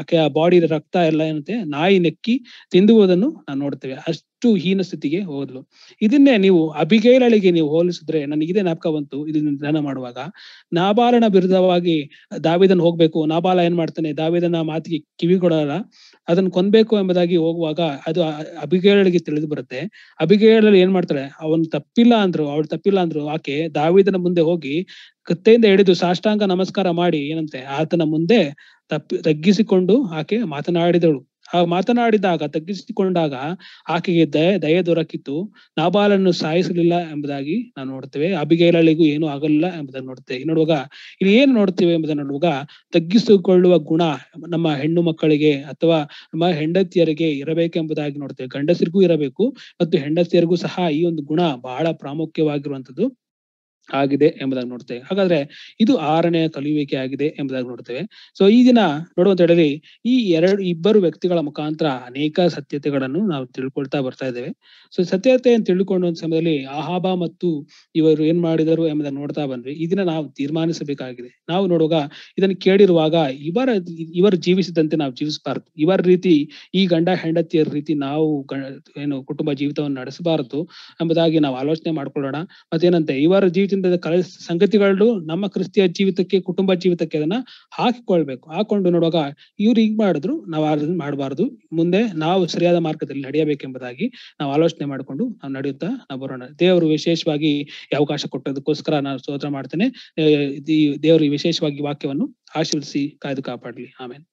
ಆಕೆಯ ಬಾಡಿ ರಕ್ತ ಎಲ್ಲ ಏನಂತೆ ನಾಯಿ ನೆಕ್ಕಿ ತಿಂದುವುದನ್ನು ನಾವು ನೋಡ್ತೇವೆ ಅಷ್ಟ್ ಅಷ್ಟು ಹೀನ ಸ್ಥಿತಿಗೆ ಹೋದ್ಲು ಇದನ್ನೇ ನೀವು ಅಬಿಗೈಲಳಿಗೆ ನೀವು ಹೋಲಿಸಿದ್ರೆ ಇದೇ ನಾಪಕ ಬಂತು ಇದನ್ನ ನಿಧಾನ ಮಾಡುವಾಗ ನಾಬಾಲನ ವಿರುದ್ಧವಾಗಿ ದಾವಿದನ್ ಹೋಗ್ಬೇಕು ನಾಬಾಲ ಏನ್ ಮಾಡ್ತಾನೆ ದಾವಿದನ ಮಾತಿಗೆ ಕಿವಿ ಕೊಡಲ್ಲ ಅದನ್ನ ಕೊನ್ಬೇಕು ಎಂಬುದಾಗಿ ಹೋಗುವಾಗ ಅದು ಅಬಿಗೇಳಳಿಗೆ ತಿಳಿದು ಬರುತ್ತೆ ಅಬಿಗೇಳಲ್ಲಿ ಏನ್ ಮಾಡ್ತಾಳೆ ಅವನು ತಪ್ಪಿಲ್ಲ ಅಂದ್ರು ಅವಳು ತಪ್ಪಿಲ್ಲ ಅಂದ್ರು ಆಕೆ ದಾವಿದನ ಮುಂದೆ ಹೋಗಿ ಕತ್ತೆಯಿಂದ ಹಿಡಿದು ಸಾಷ್ಟಾಂಗ ನಮಸ್ಕಾರ ಮಾಡಿ ಏನಂತೆ ಆತನ ಮುಂದೆ ತಪ್ಪಿ ತಗ್ಗಿಸಿಕೊಂಡು ಆಕೆ ಮಾತನಾಡಿದಳು ಹಾಗೆ ಮಾತನಾಡಿದಾಗ ತಗ್ಗಿಸಿಕೊಂಡಾಗ ಆಕೆಗೆ ದಯ ದಯೆ ದೊರಕಿತು ನಾಬಾಲನ್ನು ಸಾಯಿಸಲಿಲ್ಲ ಎಂಬುದಾಗಿ ನಾವು ನೋಡ್ತೇವೆ ಅಬಿಗೈಲಳಿಗೂ ಏನು ಆಗಲಿಲ್ಲ ಎಂಬುದನ್ನು ನೋಡ್ತೇವೆ ನೋಡುವಾಗ ಇಲ್ಲಿ ಏನು ನೋಡ್ತೇವೆ ಎಂಬುದನ್ನು ನೋಡುವಾಗ ತಗ್ಗಿಸಿಕೊಳ್ಳುವ ಗುಣ ನಮ್ಮ ಹೆಣ್ಣು ಮಕ್ಕಳಿಗೆ ಅಥವಾ ನಮ್ಮ ಹೆಂಡತಿಯರಿಗೆ ಇರಬೇಕೆಂಬುದಾಗಿ ನೋಡ್ತೇವೆ ಗಂಡಸರಿಗೂ ಇರಬೇಕು ಮತ್ತು ಹೆಂಡತಿಯರಿಗೂ ಸಹ ಈ ಒಂದು ಗುಣ ಬಹಳ ಪ್ರಾಮುಖ್ಯವಾಗಿರುವಂತದ್ದು ಆಗಿದೆ ಎಂಬುದಾಗಿ ನೋಡ್ತೇವೆ ಹಾಗಾದ್ರೆ ಇದು ಆರನೇ ಕಲಿಯುವಿಕೆ ಆಗಿದೆ ಎಂಬುದಾಗಿ ನೋಡ್ತೇವೆ ಸೊ ಈ ದಿನ ನೋಡುವಂತ ಹೇಳಿ ಈ ಎರಡು ಇಬ್ಬರು ವ್ಯಕ್ತಿಗಳ ಮುಖಾಂತರ ಅನೇಕ ಸತ್ಯತೆಗಳನ್ನು ನಾವು ತಿಳ್ಕೊಳ್ತಾ ಬರ್ತಾ ಇದ್ದೇವೆ ಸೊ ಸತ್ಯತೆಯನ್ನು ತಿಳ್ಕೊಂಡ ಸಮಯದಲ್ಲಿ ಆಹಾಬ ಮತ್ತು ಇವರು ಏನ್ ಮಾಡಿದರು ಎಂಬುದನ್ನು ನೋಡ್ತಾ ಬಂದ್ವಿ ದಿನ ನಾವು ತೀರ್ಮಾನಿಸಬೇಕಾಗಿದೆ ನಾವು ನೋಡುವಾಗ ಇದನ್ನು ಕೇಳಿರುವಾಗ ಇವರ ಇವರು ಜೀವಿಸಿದಂತೆ ನಾವು ಜೀವಿಸಬಾರದು ಇವರ ರೀತಿ ಈ ಗಂಡ ಹೆಂಡತಿಯರ ರೀತಿ ನಾವು ಏನು ಕುಟುಂಬ ಜೀವಿತವನ್ನು ನಡೆಸಬಾರದು ಎಂಬುದಾಗಿ ನಾವು ಆಲೋಚನೆ ಮಾಡ್ಕೊಳ್ಳೋಣ ಮತ್ತೇನಂತೆ ಇವರ ಜೀವಿತ ಕಲೆ ಸಂಗತಿಗಳು ನಮ್ಮ ಕ್ರಿಸ್ತಿಯ ಜೀವಿತಕ್ಕೆ ಕುಟುಂಬ ಜೀವಿತಕ್ಕೆ ಅದನ್ನ ಹಾಕಿಕೊಳ್ಬೇಕು ಹಾಕೊಂಡು ನೋಡುವಾಗ ಇವ್ರು ಹೀಗ್ ಮಾಡಿದ್ರು ನಾವು ಅದನ್ನ ಮಾಡಬಾರ್ದು ಮುಂದೆ ನಾವು ಸರಿಯಾದ ಮಾರ್ಗದಲ್ಲಿ ನಡೆಯಬೇಕೆಂಬುದಾಗಿ ನಾವು ಆಲೋಚನೆ ಮಾಡಿಕೊಂಡು ನಾವು ನಡೆಯುತ್ತಾ ನಾವು ಬರೋಣ ದೇವರು ವಿಶೇಷವಾಗಿ ಅವಕಾಶ ಕೊಟ್ಟದಕ್ಕೋಸ್ಕರ ನಾನು ಸ್ತೋತ್ರ ಮಾಡ್ತೇನೆ ದೇವರು ವಿಶೇಷವಾಗಿ ವಾಕ್ಯವನ್ನು ಆಶೀರ್ವಿಸಿ ಕಾಯ್ದು ಕಾಪಾಡಲಿ ಆಮೇಲೆ